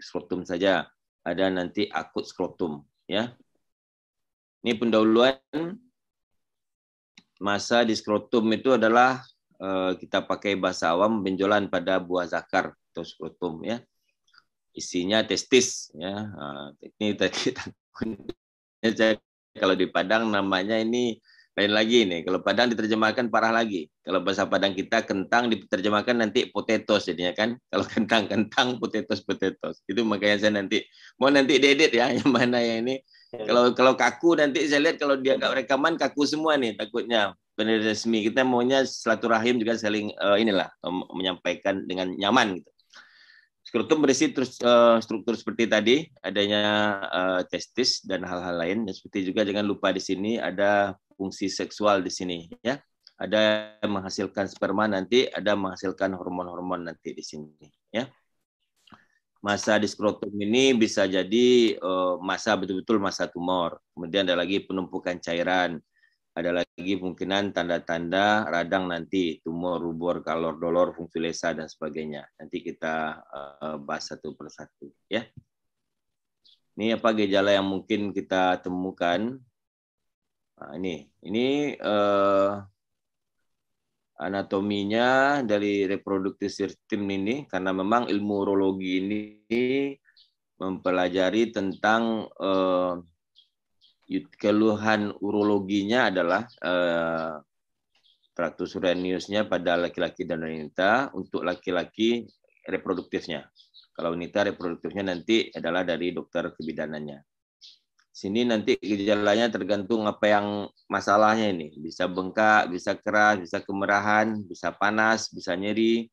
skrotum saja. Ada nanti akut skrotum, ya. Ini pendahuluan masa di skrotum itu adalah eh, kita pakai bahasa awam benjolan pada buah zakar atau skrotum, ya. Isinya testis, ya. Nah, ini tadi kalau di Padang namanya ini lain lagi nih, kalau Padang diterjemahkan parah lagi. Kalau bahasa Padang kita kentang diterjemahkan nanti potatoes jadinya kan. Kalau kentang kentang potatoes potatoes Itu makanya saya nanti mau nanti dedet ya yang mana ya ini. Kalau kalau kaku nanti saya lihat kalau dia nggak rekaman kaku semua nih takutnya benar resmi kita maunya silaturahim juga saling uh, inilah um, menyampaikan dengan nyaman gitu. Skrotum berisi terus uh, eh, struktur seperti tadi, adanya uh, testis dan hal-hal lain. Dan seperti juga jangan lupa di sini ada fungsi seksual di sini ya. Ada yang menghasilkan sperma nanti, ada yang menghasilkan hormon-hormon nanti di sini ya. Masa di ini bisa jadi uh, eh, masa betul-betul masa tumor. Kemudian ada lagi penumpukan cairan, ada lagi kemungkinan tanda-tanda radang nanti tumor, rubor, kalor, dolor, fungsi lesa dan sebagainya. Nanti kita uh, bahas satu persatu ya. Ini apa gejala yang mungkin kita temukan Nah, ini ini uh, anatominya dari reproduktif sistem ini karena memang ilmu urologi ini mempelajari tentang uh, keluhan urologinya adalah uh, eh, traktus uraniusnya pada laki-laki dan wanita untuk laki-laki reproduktifnya. Kalau wanita reproduktifnya nanti adalah dari dokter kebidanannya. Sini nanti gejalanya tergantung apa yang masalahnya ini. Bisa bengkak, bisa keras, bisa kemerahan, bisa panas, bisa nyeri,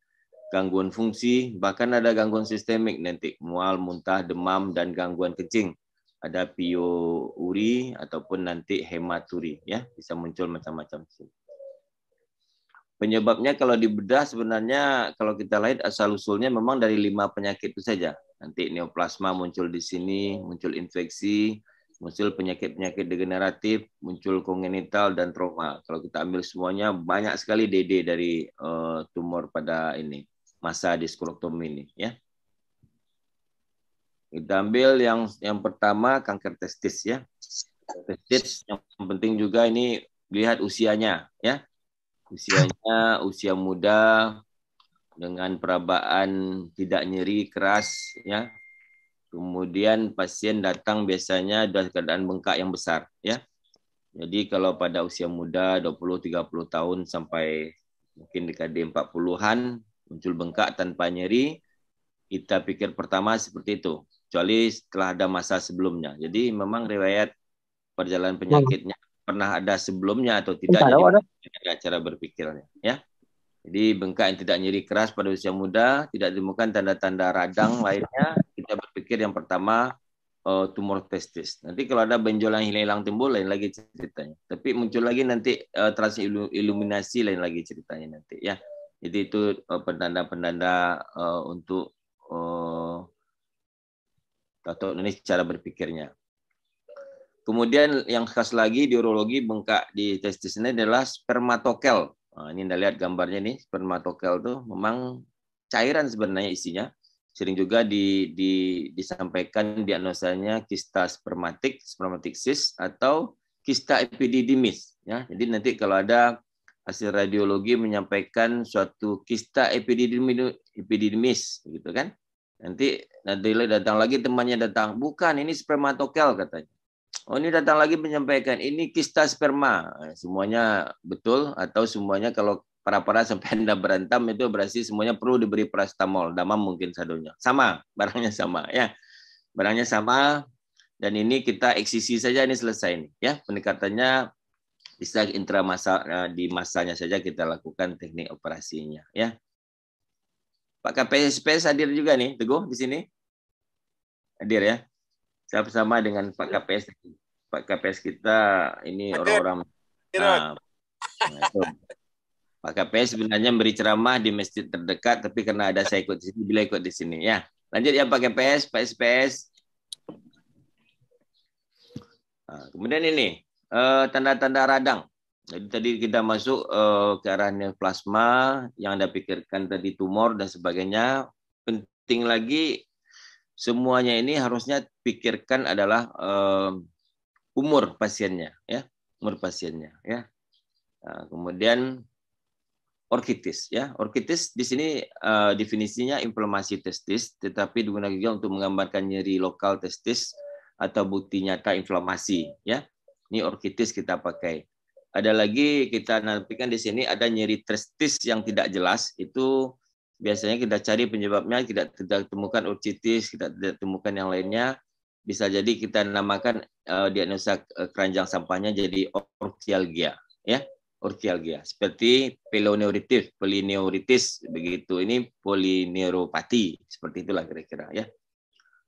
gangguan fungsi, bahkan ada gangguan sistemik nanti, mual, muntah, demam, dan gangguan kencing. Ada piuri ataupun nanti hematuri, ya bisa muncul macam-macam. Penyebabnya kalau di bedah sebenarnya kalau kita lihat asal usulnya memang dari lima penyakit itu saja. Nanti neoplasma muncul di sini, muncul infeksi, muncul penyakit-penyakit degeneratif, muncul kongenital dan trauma. Kalau kita ambil semuanya banyak sekali DD dari uh, tumor pada ini masa diskulektomi ini ya. Kita ambil yang yang pertama kanker testis ya. Testis yang penting juga ini lihat usianya ya. Usianya usia muda dengan perabaan tidak nyeri keras ya Kemudian pasien datang biasanya dalam keadaan bengkak yang besar ya. Jadi kalau pada usia muda 20 30 tahun sampai mungkin dekade 40-an muncul bengkak tanpa nyeri, kita pikir pertama seperti itu. Kecuali setelah ada masa sebelumnya. Jadi memang riwayat perjalanan penyakitnya pernah ada sebelumnya atau tidak jadi ada cara berpikirnya ya. Jadi bengkak yang tidak nyeri keras pada usia muda, tidak ditemukan tanda-tanda radang lainnya, Cara berpikir yang pertama uh, tumor testis. Nanti kalau ada benjolan hilang hilang timbul lain lagi ceritanya. Tapi muncul lagi nanti uh, eh, iluminasi lain lagi ceritanya nanti ya. Jadi itu eh, penanda-penanda uh, untuk uh, atau ini cara berpikirnya. Kemudian yang khas lagi di urologi bengkak di testis ini adalah spermatokel. Nah, ini Anda lihat gambarnya nih, spermatokel tuh memang cairan sebenarnya isinya, sering juga di, di, disampaikan diagnosanya kista spermatik, spermatik cyst atau kista epididimis Ya, jadi nanti kalau ada hasil radiologi menyampaikan suatu kista epididimis gitu kan? Nanti nanti datang lagi temannya datang, bukan ini spermatokel katanya. Oh ini datang lagi menyampaikan ini kista sperma, semuanya betul atau semuanya kalau para-para sampai Anda berantem itu berarti semuanya perlu diberi paracetamol, damam mungkin sadonya. Sama, barangnya sama ya. Barangnya sama dan ini kita eksisi saja ini selesai nih ya. Pendekatannya bisa intramasa eh, di masanya saja kita lakukan teknik operasinya ya. Pak KPSP hadir juga nih, Teguh di sini. Hadir ya. Sama-sama dengan Pak KPS. Pak KPS kita ini orang-orang nah, Pak KPS sebenarnya beri ceramah di masjid terdekat, tapi karena ada saya ikut di sini, bila ikut di sini. Ya, lanjut ya Pak KPS, Pak SPS. Ah, kemudian ini eh, tanda-tanda uh, radang. Jadi tadi kita masuk uh, ke arah plasma yang Anda pikirkan tadi tumor dan sebagainya. Penting lagi semuanya ini harusnya pikirkan adalah uh, umur pasiennya, ya, umur pasiennya, ya. Nah, kemudian orkitis ya. Orkitis di sini uh, definisinya inflamasi testis, tetapi digunakan juga untuk menggambarkan nyeri lokal testis atau bukti nyata inflamasi ya. Ini orkitis kita pakai. Ada lagi kita nampikan di sini ada nyeri testis yang tidak jelas itu biasanya kita cari penyebabnya tidak tidak temukan orkitis, kita tidak temukan yang lainnya. Bisa jadi kita namakan uh, diagnosa eh, keranjang sampahnya jadi orkialgia ya urtialgia seperti piloneuritis, polineuritis begitu. Ini polineuropati seperti itulah kira-kira ya.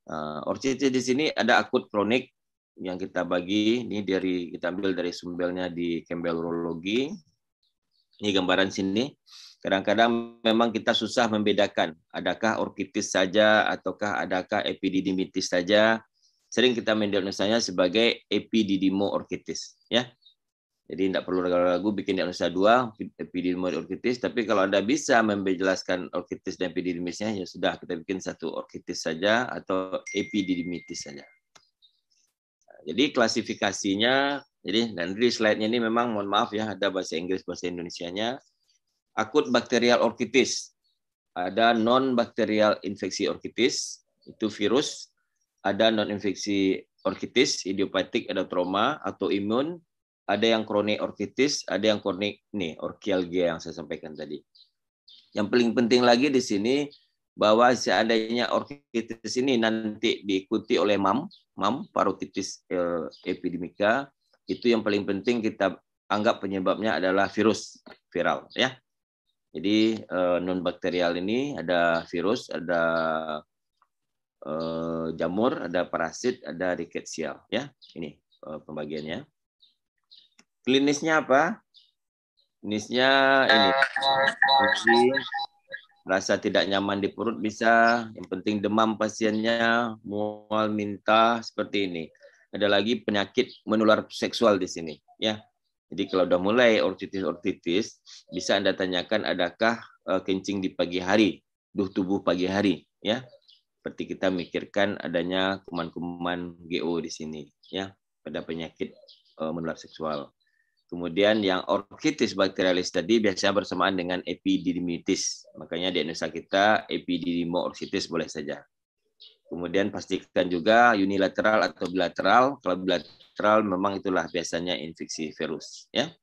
Uh, eh, orchitis di sini ada akut kronik yang kita bagi ini dari kita ambil dari sumbernya di Campbell Ini gambaran sini. Kadang-kadang memang kita susah membedakan adakah orkitis saja ataukah adakah epididimitis saja. Sering kita mendiagnosanya sebagai epididimo orkitis ya. Jadi tidak perlu ragu-ragu bikin diagnosa dua epidermoid orkitis. tapi kalau Anda bisa menjelaskan orkitis dan epididymisnya, ya sudah kita bikin satu orkitis saja atau epididimitis saja. Jadi klasifikasinya, jadi dan di slide-nya ini memang mohon maaf ya ada bahasa Inggris bahasa Indonesia-nya. Akut bakterial orkitis, Ada non bakterial infeksi orkitis, itu virus. Ada non infeksi orkitis, idiopatik, ada trauma atau imun, ada yang kronik ortitis, ada yang kronik nih orkialgia yang saya sampaikan tadi. Yang paling penting lagi di sini bahwa seandainya orkitis ini nanti diikuti oleh MAM, MAM parotitis eh, epidemika, itu yang paling penting kita anggap penyebabnya adalah virus viral ya. Jadi eh, non bakterial ini ada virus, ada eh, jamur, ada parasit, ada rickettsial ya. Ini pembagiannya. Klinisnya apa? Klinisnya ini. Uji, eh, rasa tidak nyaman di perut bisa, yang penting demam pasiennya, mual minta seperti ini. Ada lagi penyakit menular seksual di sini, ya. Jadi kalau sudah mulai ortitis-ortitis, bisa Anda tanyakan adakah eh, kencing di pagi hari, duh tubuh pagi hari, ya. Seperti kita mikirkan adanya kuman-kuman GO di sini, ya, pada penyakit eh, menular seksual. Kemudian yang orkitis bakterialis tadi biasanya bersamaan dengan epididimitis. Makanya di Indonesia kita epididimo orkitis boleh saja. Kemudian pastikan juga unilateral atau bilateral. Kalau bilateral memang itulah biasanya infeksi virus. Ya.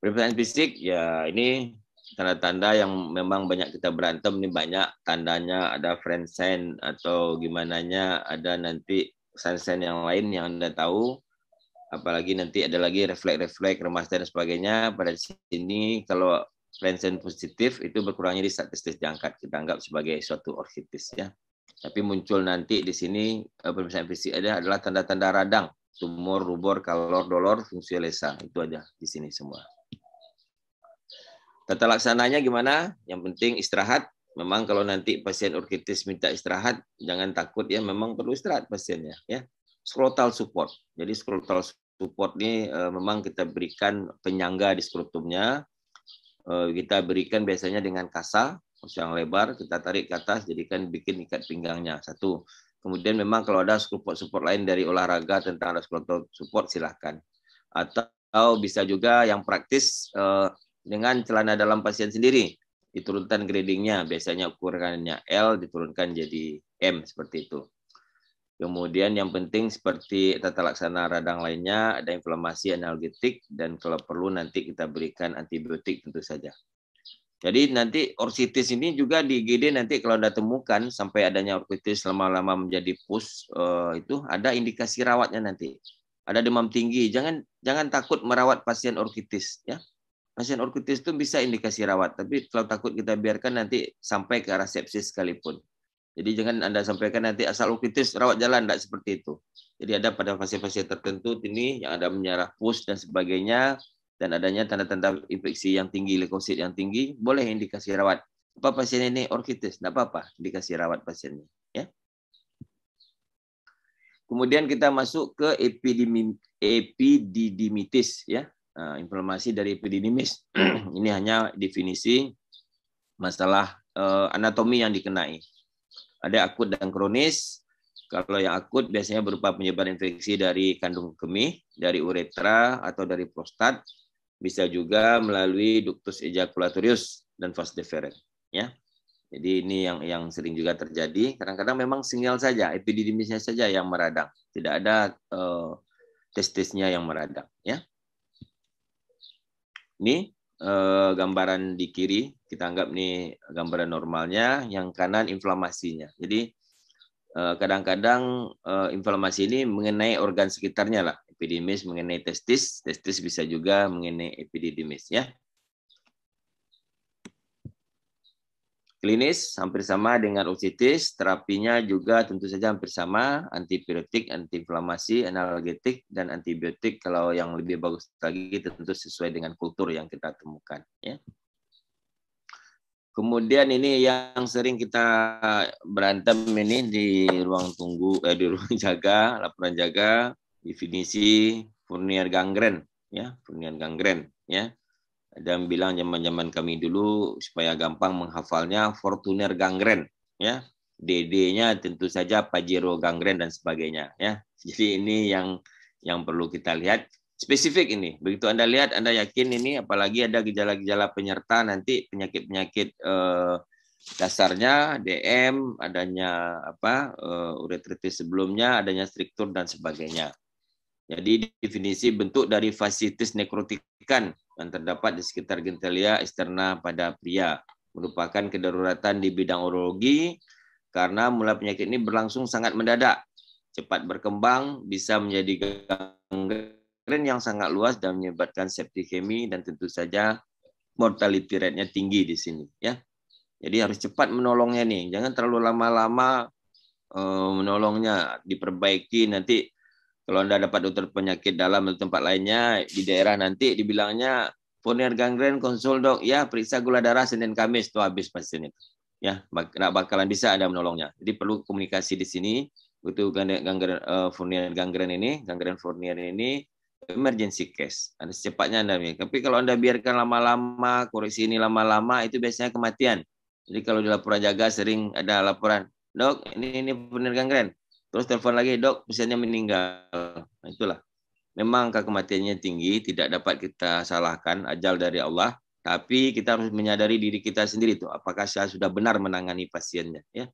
Permintaan fisik, ya ini tanda-tanda yang memang banyak kita berantem ini banyak tandanya ada friend sign atau gimana ada nanti sign sign yang lain yang anda tahu apalagi nanti ada lagi refleks-refleks remas dan sebagainya pada sini kalau lensen positif itu berkurangnya di tes diangkat kita anggap sebagai suatu orchitis ya tapi muncul nanti di sini eh, pemeriksaan fisik ada adalah tanda-tanda radang tumor rubor kalor dolor fungsi lesa itu aja di sini semua tata laksananya gimana yang penting istirahat memang kalau nanti pasien orchitis minta istirahat jangan takut ya memang perlu istirahat pasiennya ya scrotal support. Jadi scrotal support ini uh, memang kita berikan penyangga di skrotumnya. Uh, eh, kita berikan biasanya dengan kasa yang lebar, kita tarik ke atas jadikan bikin ikat pinggangnya. Satu. Kemudian memang kalau ada support-support lain dari olahraga tentang ada scrotal support silahkan. Atau bisa juga yang praktis uh, dengan celana dalam pasien sendiri diturunkan gradingnya biasanya ukurannya L diturunkan jadi M seperti itu. Kemudian yang penting seperti tata laksana radang lainnya ada inflamasi analgetik dan kalau perlu nanti kita berikan antibiotik tentu saja. Jadi nanti orsitis ini juga di GD nanti kalau ada temukan sampai adanya orsitis lama-lama menjadi pus eh, itu ada indikasi rawatnya nanti. Ada demam tinggi, jangan jangan takut merawat pasien orsitis ya. Pasien orsitis itu bisa indikasi rawat, tapi kalau takut kita biarkan nanti sampai ke arah sepsis sekalipun. Jadi jangan Anda sampaikan nanti asal ukitis rawat jalan, tidak seperti itu. Jadi ada pada fase-fase tertentu ini yang ada menyerah pus dan sebagainya, dan adanya tanda-tanda infeksi yang tinggi, leukosit yang tinggi, boleh indikasi rawat. Apa pasien ini orkitis? Tidak apa-apa, indikasi rawat pasiennya. Ya. Kemudian kita masuk ke epidemi, epididimitis, ya, nah, informasi dari epididimis. ini hanya definisi masalah uh, anatomi yang dikenai. Ada akut dan kronis. Kalau yang akut biasanya berupa penyebab infeksi dari kandung kemih, dari uretra atau dari prostat, bisa juga melalui ductus ejaculatorius dan vas deferens, ya. Jadi ini yang yang sering juga terjadi. Kadang-kadang memang sinyal saja, epididimisnya saja yang meradang. Tidak ada uh, eh, testisnya yang meradang, ya. Ini eh, gambaran di kiri, kita anggap nih gambaran normalnya, yang kanan inflamasinya. Jadi eh, kadang-kadang eh, inflamasi ini mengenai organ sekitarnya lah, epidemis mengenai testis, testis bisa juga mengenai epididimis ya. klinis hampir sama dengan otitis, terapinya juga tentu saja hampir sama, antibiotik, antiinflamasi, analgetik, dan antibiotik. Kalau yang lebih bagus lagi tentu sesuai dengan kultur yang kita temukan. Ya. Kemudian ini yang sering kita berantem ini di ruang tunggu, eh, di ruang jaga, laporan jaga, definisi furnier gangren, ya, furnier gangren, ya ada yang bilang zaman-zaman kami dulu supaya gampang menghafalnya Fortuner Gangren ya DD-nya tentu saja Pajero Gangren dan sebagainya ya jadi ini yang yang perlu kita lihat spesifik ini begitu Anda lihat Anda yakin ini apalagi ada gejala-gejala penyerta nanti penyakit-penyakit eh, dasarnya DM adanya apa eh, uretritis sebelumnya adanya struktur dan sebagainya jadi definisi bentuk dari fasitis nekrotikan yang terdapat di sekitar genitalia eksterna pada pria merupakan kedaruratan di bidang urologi karena mula penyakit ini berlangsung sangat mendadak, cepat berkembang, bisa menjadi gangren yang sangat luas dan menyebabkan septikemi dan tentu saja mortality rate-nya tinggi di sini ya. Jadi harus cepat menolongnya nih, jangan terlalu lama-lama eh, menolongnya, diperbaiki nanti kalau Anda dapat dokter penyakit dalam atau tempat lainnya di daerah nanti dibilangnya ponier gangren konsul dok ya periksa gula darah Senin Kamis tuh habis pasien itu. Ya, nggak bakalan bisa ada menolongnya. Jadi perlu komunikasi di sini butuh gangren uh, gangren ini, gangren furnier ini emergency case. Anda secepatnya Anda Tapi kalau Anda biarkan lama-lama, koreksi ini lama-lama, itu biasanya kematian. Jadi kalau di laporan jaga sering ada laporan, dok ini ini benar gangren. Terus telepon lagi, dok, misalnya meninggal. Nah, itulah. Memang angka kematiannya tinggi, tidak dapat kita salahkan ajal dari Allah, tapi kita harus menyadari diri kita sendiri itu apakah saya sudah benar menangani pasiennya ya.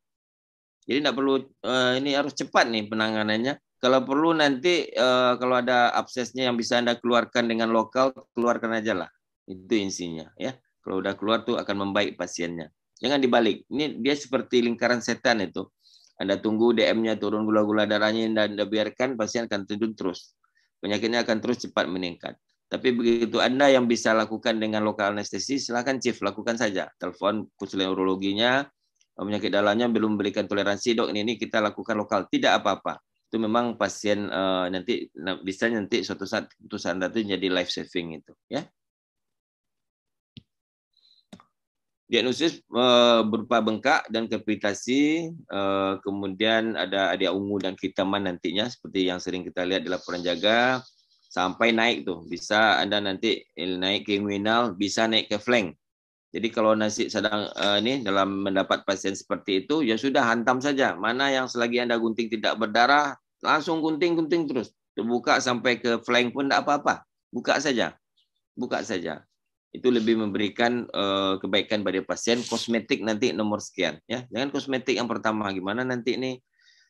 Jadi tidak perlu eh, ini harus cepat nih penanganannya. Kalau perlu nanti eh, kalau ada absesnya yang bisa Anda keluarkan dengan lokal, keluarkan aja lah. Itu insinya ya. Kalau udah keluar tuh akan membaik pasiennya. Jangan dibalik. Ini dia seperti lingkaran setan itu anda tunggu DM-nya turun gula-gula darahnya dan Anda biarkan pasien akan tidur terus. Penyakitnya akan terus cepat meningkat. Tapi begitu Anda yang bisa lakukan dengan lokal anestesi, silakan chief, lakukan saja. Telepon khusus neurologinya, penyakit dalamnya belum memberikan toleransi, dok ini, ini kita lakukan lokal. Tidak apa-apa. Itu memang pasien uh, nanti bisa nanti suatu saat putusan Anda itu jadi life saving itu. ya. diagnosis uh, berupa bengkak dan kapitasi, uh, eh, kemudian ada ada ungu dan kehitaman nantinya seperti yang sering kita lihat di laporan jaga sampai naik tuh bisa anda nanti eh, naik ke inguinal bisa naik ke flank jadi kalau nasi sedang uh, ini dalam mendapat pasien seperti itu ya sudah hantam saja mana yang selagi anda gunting tidak berdarah langsung gunting gunting terus terbuka sampai ke flank pun tidak apa-apa buka saja buka saja itu lebih memberikan uh, kebaikan pada pasien kosmetik nanti nomor sekian ya jangan kosmetik yang pertama gimana nanti ini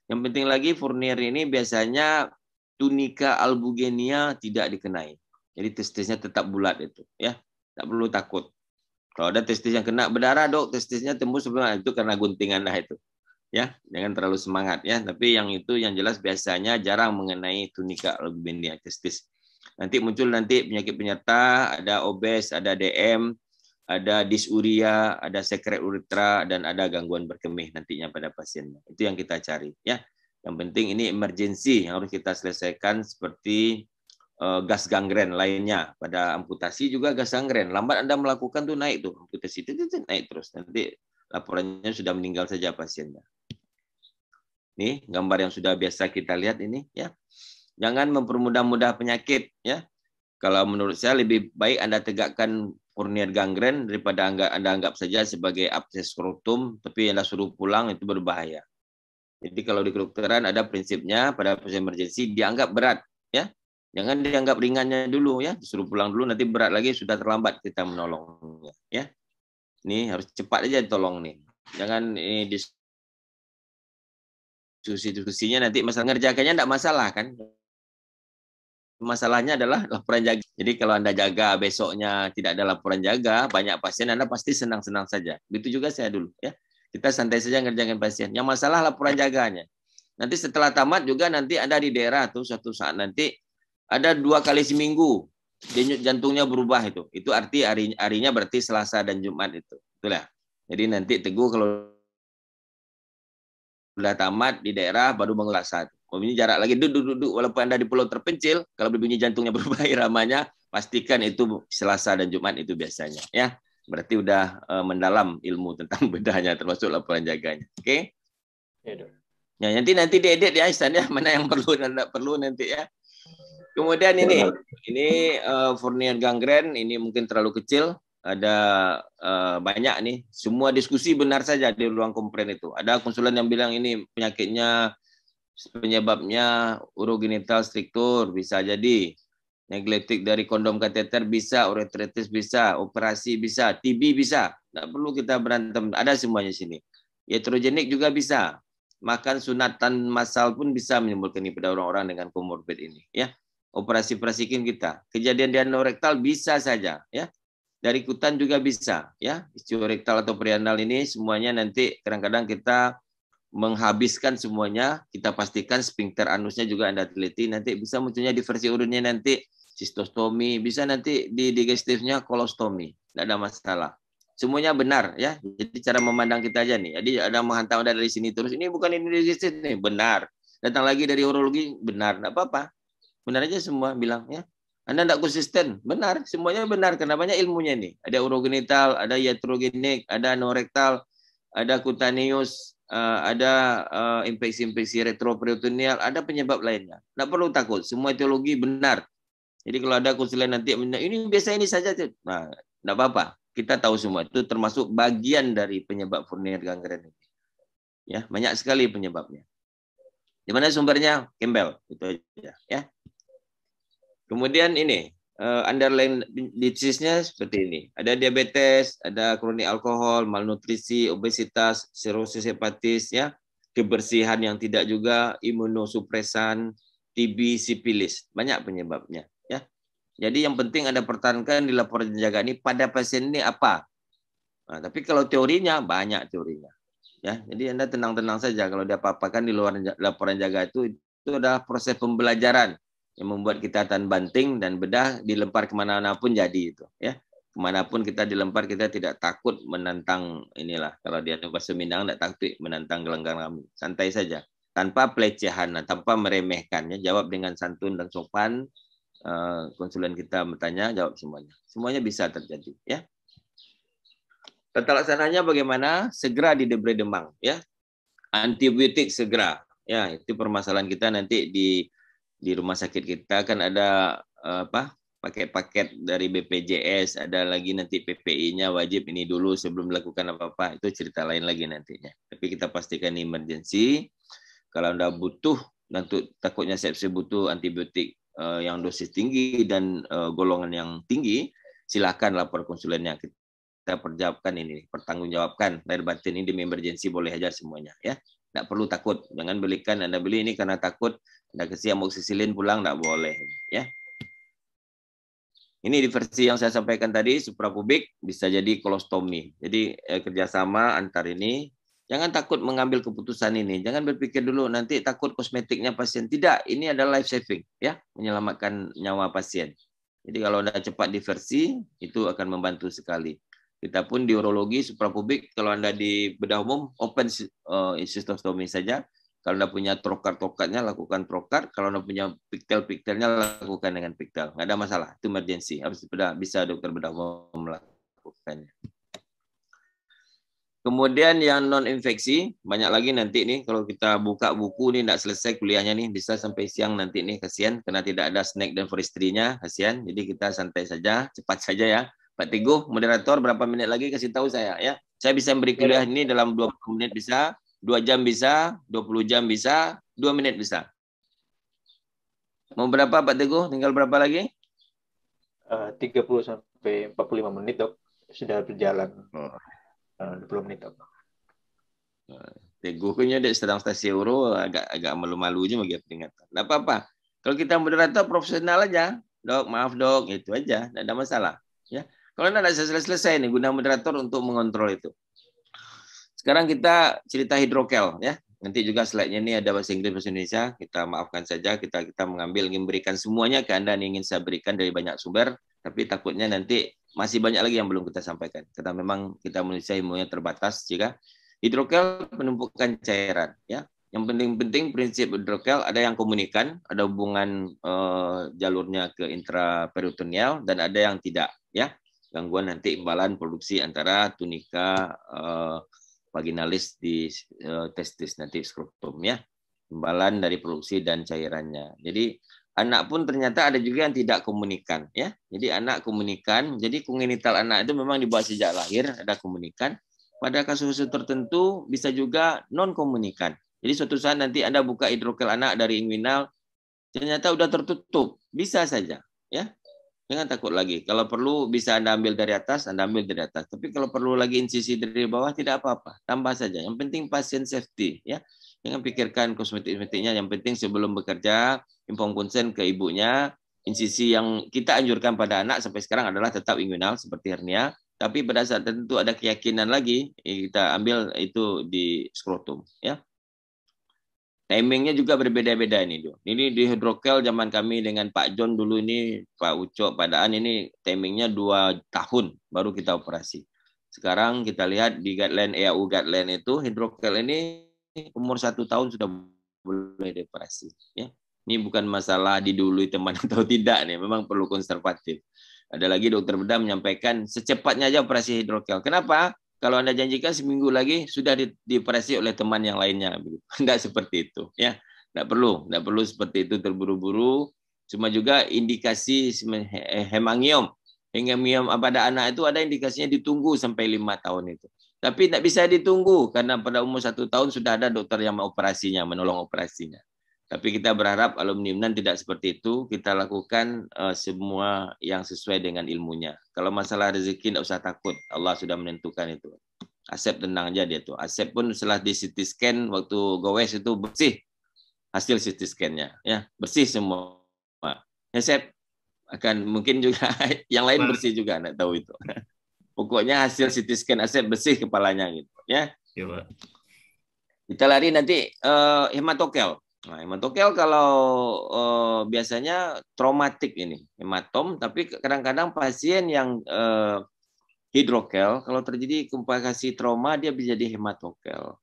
yang penting lagi furnier ini biasanya tunika albugenia tidak dikenai jadi testisnya tetap bulat itu ya tak perlu takut kalau ada testis yang kena berdarah dok testisnya tembus sebelum itu karena guntingan lah itu ya jangan terlalu semangat ya tapi yang itu yang jelas biasanya jarang mengenai tunika albugenia testis Nanti muncul nanti penyakit penyerta, ada obes, ada DM, ada disuria, ada sekret uretra, dan ada gangguan berkemih nantinya pada pasien. Itu yang kita cari. ya. Yang penting ini emergensi yang harus kita selesaikan seperti eh, gas gangren lainnya. Pada amputasi juga gas gangren. Lambat Anda melakukan tuh naik tuh. Amputasi itu, itu naik terus. Nanti laporannya sudah meninggal saja pasiennya. Nih gambar yang sudah biasa kita lihat ini ya. Jangan mempermudah-mudah penyakit ya. Kalau menurut saya lebih baik Anda tegakkan kurnia gangren daripada Anda, anda anggap saja sebagai abses skrotum tapi Anda suruh pulang itu berbahaya. Jadi kalau di kedokteran ada prinsipnya pada pasien emergensi dianggap berat ya. Jangan dianggap ringannya dulu ya, Suruh pulang dulu nanti berat lagi sudah terlambat kita menolongnya ya. Ini harus cepat aja tolong nih. Jangan ini diskusi-diskusinya nanti masalah ngerjakannya tidak masalah kan. Masalahnya adalah laporan jaga. Jadi kalau Anda jaga besoknya tidak ada laporan jaga, banyak pasien Anda pasti senang-senang saja. Begitu juga saya dulu ya. Kita santai saja ngerjain pasien. Yang masalah laporan jaganya. Nanti setelah tamat juga nanti ada di daerah tuh suatu saat nanti ada dua kali seminggu denyut jantungnya berubah itu. Itu arti hari harinya berarti Selasa dan Jumat itu. Itulah. Ya? Jadi nanti Teguh kalau sudah tamat di daerah baru satu mempunyai jarak lagi duduk duduk walaupun anda di pulau terpencil kalau berbunyi jantungnya berubah iramanya pastikan itu Selasa dan Jumat itu biasanya ya berarti udah uh, mendalam ilmu tentang bedahnya termasuk laporan jaganya oke okay? ya, ya nanti nanti diedit ya Aisan ya mana yang perlu dan tidak perlu nanti ya kemudian ini ini uh, eh, Fournier gangren ini mungkin terlalu kecil ada uh, banyak nih semua diskusi benar saja di ruang komplain itu ada konsulen yang bilang ini penyakitnya Penyebabnya urogenital striktur bisa jadi. Negletik dari kondom kateter bisa, uretritis bisa, operasi bisa, TB bisa. Tidak perlu kita berantem, ada semuanya sini. heterogenik juga bisa. Makan sunatan masal pun bisa menyebabkan ini pada orang-orang dengan komorbid ini. Ya, operasi prasikin kita. Kejadian di anorektal bisa saja. Ya, dari kutan juga bisa. Ya, istiorektal atau perianal ini semuanya nanti kadang-kadang kita menghabiskan semuanya, kita pastikan sphincter anusnya juga Anda teliti, nanti bisa munculnya diversi urinnya nanti sistostomi, bisa nanti di digestifnya kolostomi, tidak ada masalah. Semuanya benar ya, jadi cara memandang kita aja nih. Jadi ada menghantam dari sini terus, ini bukan ini digestif nih, benar. Datang lagi dari urologi, benar, tidak apa-apa. Benar aja semua bilang ya. Anda tidak konsisten, benar, semuanya benar karena banyak ilmunya nih. Ada urogenital, ada iatrogenik ada anorektal, ada kutanius, uh, ada uh, infeksi-infeksi retroperitoneal, ada penyebab lainnya. Tidak perlu takut, semua teologi benar. Jadi kalau ada konsulen nanti ini biasa ini saja, nah, tidak apa-apa. Kita tahu semua itu termasuk bagian dari penyebab furnier gangren ini. Ya, banyak sekali penyebabnya. Di mana sumbernya? Kembel, itu aja. Ya. Kemudian ini, uh, eh, underline disease-nya seperti ini. Ada diabetes, ada kroni alkohol, malnutrisi, obesitas, sirosis hepatitis ya, kebersihan yang tidak juga, imunosupresan, TB, sipilis. Banyak penyebabnya ya. Jadi yang penting ada pertahankan di laporan jaga ini pada pasien ini apa. Nah, tapi kalau teorinya banyak teorinya. Ya, jadi Anda tenang-tenang saja kalau dia apa-apakan di luar laporan jaga itu itu adalah proses pembelajaran yang membuat kita tan banting dan bedah dilempar kemana-mana pun jadi itu ya kemanapun kita dilempar kita tidak takut menantang inilah kalau dia tuh bahasa Minang tidak takut menantang gelanggang kami santai saja tanpa pelecehan tanpa meremehkannya jawab dengan santun dan sopan eh, konsulen kita bertanya jawab semuanya semuanya bisa terjadi ya tata laksananya bagaimana segera di Debre Demang ya antibiotik segera ya itu permasalahan kita nanti di di rumah sakit kita kan ada eh, apa paket-paket dari BPJS, ada lagi nanti PPI-nya wajib ini dulu sebelum melakukan apa-apa. Itu cerita lain lagi nantinya. Tapi kita pastikan ini emergency. Kalau Anda butuh, nanti takutnya sepsi butuh antibiotik eh, yang dosis tinggi dan eh, golongan yang tinggi, silakan lapor konsulennya. Kita perjawabkan ini, pertanggungjawabkan lahir batin ini di emergency boleh aja semuanya ya. Tidak perlu takut. Jangan belikan Anda beli ini karena takut Anda mau amoxicillin pulang tidak boleh, ya. Ini di versi yang saya sampaikan tadi suprapubik bisa jadi kolostomi. Jadi eh, kerjasama antar ini Jangan takut mengambil keputusan ini. Jangan berpikir dulu nanti takut kosmetiknya pasien. Tidak, ini adalah life saving, ya, menyelamatkan nyawa pasien. Jadi kalau Anda cepat diversi, itu akan membantu sekali. Kita pun di urologi suprapubik kalau Anda di bedah umum open uh, eh, domain saja. Kalau Anda punya trokar-trokarnya lakukan trokar, kalau Anda punya piktel-piktelnya lakukan dengan piktel. Nggak ada masalah, itu emergency. Harus bedah, bisa dokter bedah umum melakukannya. Kemudian yang non infeksi banyak lagi nanti nih kalau kita buka buku nih tidak selesai kuliahnya nih bisa sampai siang nanti nih kasihan karena tidak ada snack dan forestrynya, kasihan. Jadi kita santai saja, cepat saja ya. Pak Teguh, moderator berapa menit lagi kasih tahu saya ya. Saya bisa memberi iya. kuliah ini dalam 20 menit bisa, 2 jam bisa, 20 jam bisa, 2 menit bisa. Mau berapa Pak Teguh? Tinggal berapa lagi? Eh, uh, 30 sampai 45 menit, Dok. Sudah berjalan. Oh. Eh, uh, 20 menit, Dok. Teguh kan dek sedang stasi euro agak agak malu-malu aja bagi peringatan. Tidak apa-apa. Kalau kita moderator profesional aja, dok maaf dok itu aja, tidak ada masalah. Ya, kalau tidak selesai-selesai nih guna moderator untuk mengontrol itu. Sekarang kita cerita hidrokel ya. Nanti juga slide-nya ini ada bahasa Inggris bahasa Indonesia. Kita maafkan saja kita kita mengambil ingin berikan semuanya ke Anda ingin saya berikan dari banyak sumber, tapi takutnya nanti masih banyak lagi yang belum kita sampaikan. Karena memang kita manusia ilmunya terbatas jika ya hidrokel penumpukan cairan ya. Yang penting-penting prinsip hidrokel ada yang komunikan, ada hubungan uh, jalurnya ke intraperitoneal dan ada yang tidak ya gangguan nanti imbalan produksi antara tunika eh, vaginalis di eh, testis nanti skrotum ya imbalan dari produksi dan cairannya. Jadi anak pun ternyata ada juga yang tidak komunikan ya. Jadi anak komunikan, jadi kongenital anak itu memang dibawa sejak lahir ada komunikan. Pada kasus tertentu bisa juga non komunikan. Jadi suatu saat nanti Anda buka hidrokel anak dari inguinal ternyata sudah tertutup, bisa saja ya. Jangan takut lagi. Kalau perlu bisa Anda ambil dari atas, Anda ambil dari atas. Tapi kalau perlu lagi insisi dari bawah tidak apa-apa. Tambah saja. Yang penting pasien safety ya. Jangan pikirkan kosmetik-kosmetiknya. Yang penting sebelum bekerja inform konsen ke ibunya. Insisi yang kita anjurkan pada anak sampai sekarang adalah tetap inguinal seperti hernia. Tapi pada saat tertentu ada keyakinan lagi eh, kita ambil itu di skrotum ya. Timingnya juga berbeda-beda ini, Do. Ini di hidrokel zaman kami dengan Pak John dulu ini, Pak Uco padaan ini timingnya dua tahun baru kita operasi. Sekarang kita lihat di guideline EAU guideline itu hidrokel ini umur satu tahun sudah boleh dioperasi. Ya. Ini bukan masalah didului teman atau tidak nih, memang perlu konservatif. Ada lagi dokter bedah menyampaikan secepatnya aja operasi hidrokel. Kenapa? kalau Anda janjikan seminggu lagi sudah dipresi oleh teman yang lainnya. Tidak gitu. seperti itu. ya Tidak perlu. Tidak perlu seperti itu terburu-buru. Cuma juga indikasi eh, hemangium hemangium pada anak itu ada indikasinya ditunggu sampai lima tahun itu. Tapi tidak bisa ditunggu karena pada umur satu tahun sudah ada dokter yang operasinya, menolong operasinya. Tapi kita berharap alumni tidak seperti itu. Kita lakukan uh, semua yang sesuai dengan ilmunya. Kalau masalah rezeki tidak usah takut. Allah sudah menentukan itu. Asep tenang aja dia tuh. Asep pun setelah di CT scan waktu gowes itu bersih hasil CT scan ya, bersih semua. Asep ya, akan mungkin juga yang lain bersih juga nak tahu itu. Pokoknya hasil CT scan Asep bersih kepalanya gitu ya. Iya, kita lari nanti uh, hematokel. Nah, hematokel kalau eh, biasanya traumatik ini hematom, tapi kadang-kadang pasien yang eh, hidrokel kalau terjadi komplikasi trauma dia bisa jadi hematokel.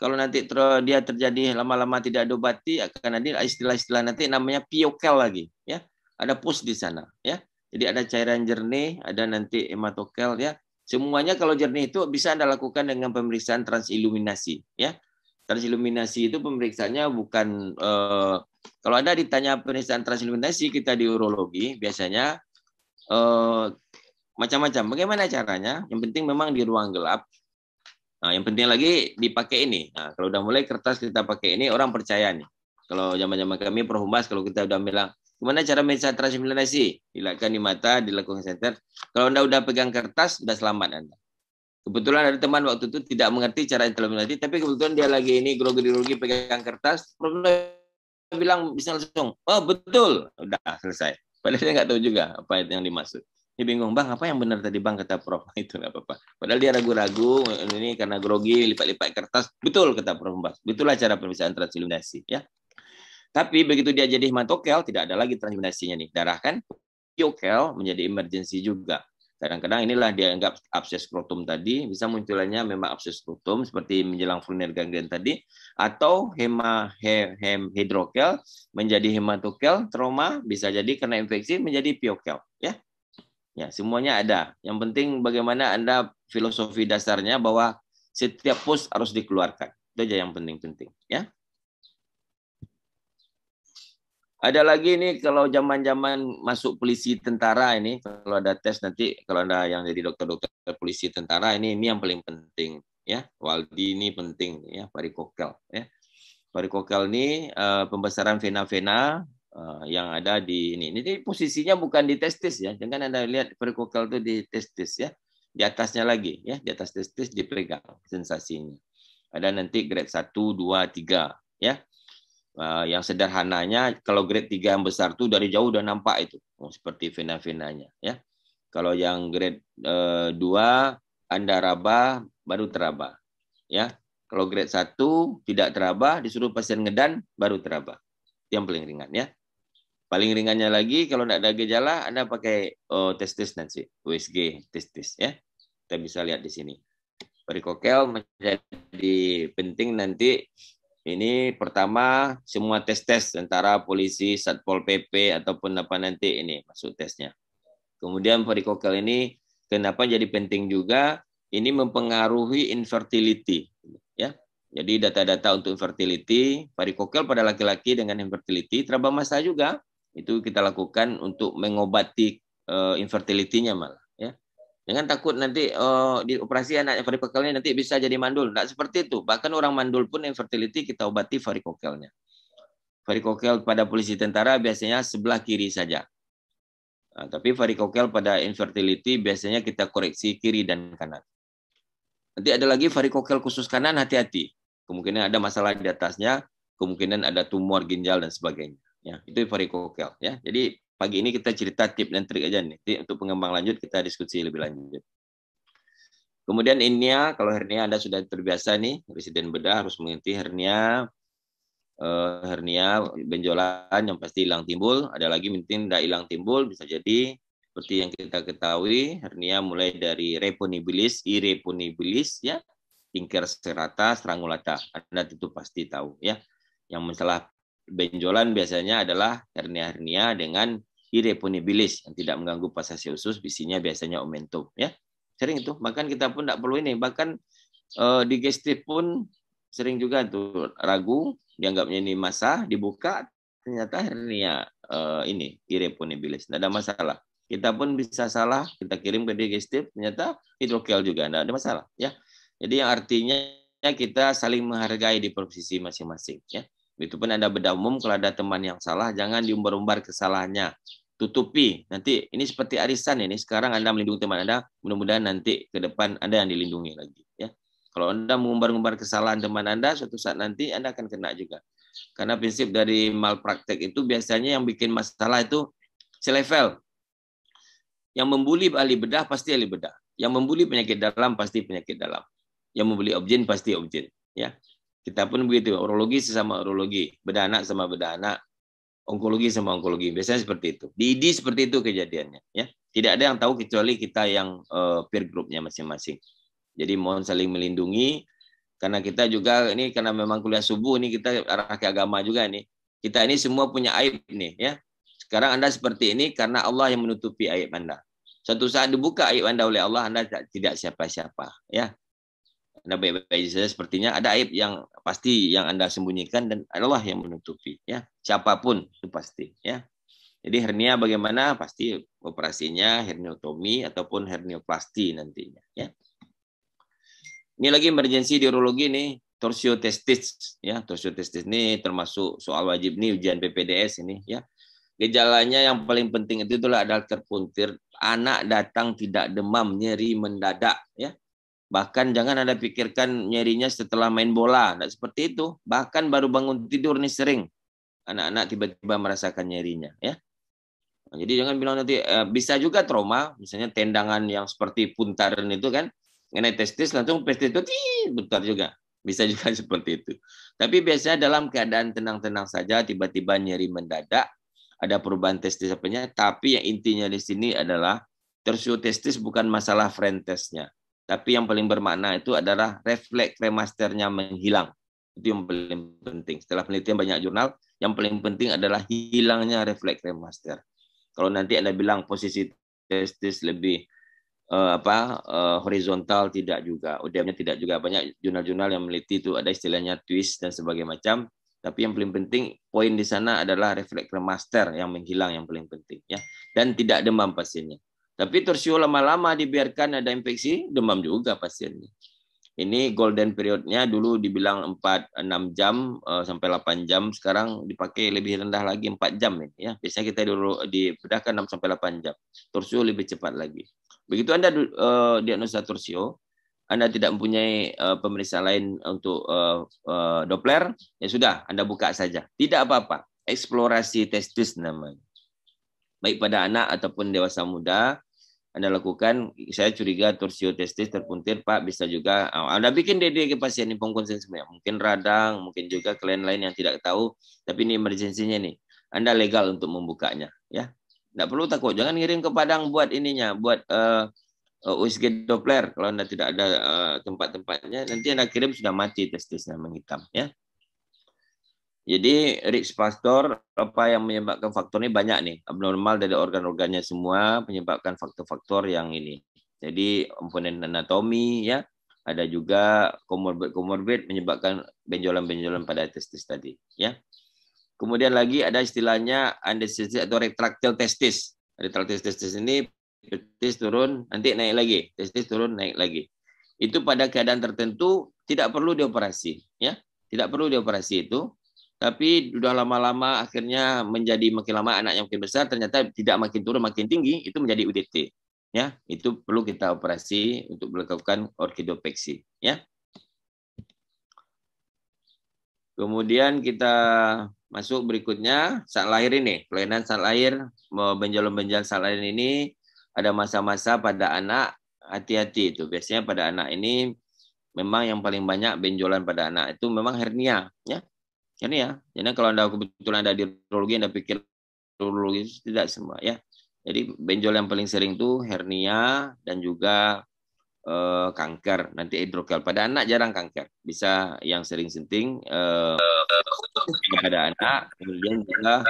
Kalau nanti ter dia terjadi lama-lama tidak diobati akan ada istilah-istilah nanti namanya piokel lagi, ya. Ada pus di sana, ya. Jadi ada cairan jernih, ada nanti hematokel, ya. Semuanya kalau jernih itu bisa Anda lakukan dengan pemeriksaan transiluminasi, ya Transiluminasi itu pemeriksaannya bukan eh, kalau ada ditanya pemeriksaan transiluminasi kita di urologi biasanya macam eh, macam-macam. Bagaimana caranya? Yang penting memang di ruang gelap. Nah, yang penting lagi dipakai ini. Nah, kalau udah mulai kertas kita pakai ini orang percaya nih. Kalau zaman-zaman kami perhumas kalau kita udah bilang gimana cara memeriksa transiluminasi? Dilakukan di mata, dilakukan di senter. Kalau Anda udah pegang kertas, udah selamat Anda. Kebetulan ada teman waktu itu tidak mengerti cara implementasi, tapi kebetulan dia lagi ini grogi-grogi pegang kertas, problemnya bilang bisa langsung, oh betul, udah selesai. Padahal saya nggak tahu juga apa yang dimaksud. Dia bingung, bang apa yang benar tadi bang kata Prof? Itu nggak apa-apa. Padahal dia ragu-ragu ini karena grogi lipat-lipat kertas. Betul kata Prof Bas. Itulah cara pemisahan transiluminasi. ya. Tapi begitu dia jadi hematokel, tidak ada lagi transiluminasinya nih. Darah kan, yokel menjadi emergensi juga. Kadang-kadang inilah dianggap abses skrotum tadi, bisa munculnya memang abses skrotum seperti menjelang fluner ganglion tadi, atau hema, he, hem, hidrokel menjadi hematokel, trauma bisa jadi karena infeksi menjadi piokel. Ya, ya semuanya ada. Yang penting bagaimana Anda filosofi dasarnya bahwa setiap pus harus dikeluarkan. Itu aja yang penting-penting. Ya. Ada lagi ini kalau zaman-zaman masuk polisi tentara ini kalau ada tes nanti kalau ada yang jadi dokter-dokter polisi tentara ini ini yang paling penting ya. Waldi ini penting ya varikokel ya. Varikokel ini uh, pembesaran vena-vena uh, yang ada di ini. Ini posisinya bukan di testis ya. Jangan Anda lihat varikokel itu di testis ya. Di atasnya lagi ya, di atas testis dipegang sensasinya. Ada nanti grade satu dua tiga ya Eh, yang sederhananya kalau grade 3 yang besar tuh dari jauh udah nampak itu oh, seperti vena-venanya ya. Kalau yang grade e, eh, 2 Anda raba baru teraba ya. Kalau grade 1 tidak teraba disuruh pasien ngedan baru teraba. Yang paling ringan ya. Paling ringannya lagi kalau tidak ada gejala Anda pakai oh, tes-tes nanti USG tes-tes ya. Kita bisa lihat di sini. Perikokel menjadi penting nanti ini pertama semua tes-tes antara polisi, Satpol PP ataupun apa nanti ini masuk tesnya. Kemudian varikokel ini kenapa jadi penting juga? Ini mempengaruhi infertility ya. Jadi data-data untuk infertility, varikokel pada laki-laki dengan infertility, masa juga itu kita lakukan untuk mengobati uh, infertility-nya malah. Jangan takut nanti uh, di operasi anak varikokelnya nanti bisa jadi mandul. Tidak seperti itu. Bahkan orang mandul pun infertility kita obati varikokelnya. Varikokel pada polisi tentara biasanya sebelah kiri saja. Nah, tapi varikokel pada infertility biasanya kita koreksi kiri dan kanan. Nanti ada lagi varikokel khusus kanan hati-hati. Kemungkinan ada masalah di atasnya, kemungkinan ada tumor ginjal dan sebagainya. Ya, itu varikokel. Ya, jadi pagi ini kita cerita tip dan trik aja nih. Jadi untuk pengembang lanjut kita diskusi lebih lanjut. Kemudian hernia, kalau hernia Anda sudah terbiasa nih, residen bedah harus mengganti hernia, uh, hernia benjolan yang pasti hilang timbul. Ada lagi mungkin tidak hilang timbul, bisa jadi seperti yang kita ketahui hernia mulai dari reponibilis, ireponibilis ya, tinker serata, serangulata. Anda itu pasti tahu ya. Yang masalah benjolan biasanya adalah hernia-hernia dengan hireponibilis yang tidak mengganggu pasasi usus, bisinya biasanya omentum ya. Sering itu, bahkan kita pun tidak perlu ini, bahkan uh, digestif pun sering juga tuh ragu dianggapnya ini masa dibuka ternyata hernia uh, eh, ini ireponibilis. Tidak ada masalah. Kita pun bisa salah, kita kirim ke digestif ternyata hidrokel juga tidak ada masalah ya. Jadi yang artinya kita saling menghargai di posisi masing-masing ya. Itu pun ada beda umum kalau ada teman yang salah jangan diumbar-umbar kesalahannya tutupi. Nanti ini seperti arisan ini. Sekarang Anda melindungi teman Anda, mudah-mudahan nanti ke depan Anda yang dilindungi lagi. Ya. Kalau Anda mengumbar-umbar kesalahan teman Anda, suatu saat nanti Anda akan kena juga. Karena prinsip dari malpraktek itu biasanya yang bikin masalah itu selevel. Yang membuli ahli bedah pasti ahli bedah. Yang membuli penyakit dalam pasti penyakit dalam. Yang membuli objek pasti objek Ya, kita pun begitu. Urologi sesama urologi, bedah anak sama bedah anak, onkologi sama onkologi biasanya seperti itu di ID seperti itu kejadiannya ya tidak ada yang tahu kecuali kita yang uh, peer groupnya masing-masing jadi mohon saling melindungi karena kita juga ini karena memang kuliah subuh ini kita arah ke agama juga nih kita ini semua punya aib nih ya sekarang anda seperti ini karena Allah yang menutupi aib anda satu saat dibuka aib anda oleh Allah anda tidak siapa-siapa ya anda baik-baik saja sepertinya ada aib yang pasti yang Anda sembunyikan dan Allah yang menutupi ya. Siapapun itu pasti ya. Jadi hernia bagaimana? Pasti operasinya herniotomi ataupun hernioplasti nantinya ya. Ini lagi emergensi di urologi nih, torsio testis ya. Torsio testis ini termasuk soal wajib nih ujian PPDS ini ya. Gejalanya yang paling penting itu adalah terpuntir, anak datang tidak demam, nyeri mendadak ya Bahkan jangan Anda pikirkan nyerinya setelah main bola. Tidak seperti itu. Bahkan baru bangun tidur nih sering. Anak-anak tiba-tiba merasakan nyerinya. ya. Nah, jadi jangan bilang nanti, e, bisa juga trauma. Misalnya tendangan yang seperti puntaran itu kan. Kena testis langsung testis itu bentar juga. Bisa juga seperti itu. Tapi biasanya dalam keadaan tenang-tenang saja tiba-tiba nyeri mendadak. Ada perubahan testis apanya. Tapi yang intinya di sini adalah tersiotestis testis bukan masalah frentesnya tapi yang paling bermakna itu adalah refleks remasternya menghilang. Itu yang paling penting. Setelah penelitian banyak jurnal, yang paling penting adalah hilangnya refleks remaster. Kalau nanti Anda bilang posisi testis lebih uh, apa uh, horizontal tidak juga, udahnya tidak juga banyak jurnal-jurnal yang meneliti itu ada istilahnya twist dan sebagainya macam. Tapi yang paling penting poin di sana adalah refleks remaster yang menghilang yang paling penting ya dan tidak demam pasiennya. Tapi tersiul lama-lama dibiarkan ada infeksi, demam juga pasiennya. Ini golden periodnya dulu dibilang 4 6 jam eh, sampai 8 jam, sekarang dipakai lebih rendah lagi 4 jam ini ya. Biasanya kita dulu dibedakan 6 sampai 8 jam. Tursio lebih cepat lagi. Begitu Anda uh, diagnosa tursio, anda tidak mempunyai uh, eh, pemeriksa lain untuk uh, uh, Doppler, ya sudah, Anda buka saja. Tidak apa-apa. Eksplorasi testis namanya. Baik pada anak ataupun dewasa muda, anda lakukan, saya curiga torsio testis terpuntir, Pak, bisa juga oh, Anda bikin ke pasien pengkonsen semuanya mungkin radang, mungkin juga klien lain yang tidak tahu, tapi ini emergensinya nih. Anda legal untuk membukanya, ya. Tidak perlu takut, jangan ngirim ke Padang buat ininya, buat uh, eh, eh, USG Doppler kalau Anda tidak ada uh, tempat-tempatnya, nanti Anda kirim sudah mati testisnya menghitam, ya. Jadi risk factor apa yang menyebabkan faktor ini banyak nih abnormal dari organ-organnya semua menyebabkan faktor-faktor yang ini. Jadi komponen anatomi ya ada juga komorbid-komorbid menyebabkan benjolan-benjolan pada testis tadi ya. Kemudian lagi ada istilahnya andesis atau retractile testis. Retractile testis ini testis turun nanti naik lagi, testis turun naik lagi. Itu pada keadaan tertentu tidak perlu dioperasi ya. Tidak perlu dioperasi itu tapi sudah lama-lama akhirnya menjadi makin lama anaknya makin besar ternyata tidak makin turun makin tinggi itu menjadi UTT ya itu perlu kita operasi untuk melakukan orkidopeksi ya kemudian kita masuk berikutnya saat lahir ini kelainan saat lahir benjolan-benjolan saat lahir ini ada masa-masa pada anak hati-hati itu biasanya pada anak ini memang yang paling banyak benjolan pada anak itu memang hernia ya jadi ya, jadi kalau Anda kebetulan ada di urologi, Anda pikir urologi tidak semua ya. Jadi benjol yang paling sering itu hernia dan juga eh, kanker. Nanti hidrokel pada anak jarang kanker. Bisa yang sering senting eh, pada anak, kemudian juga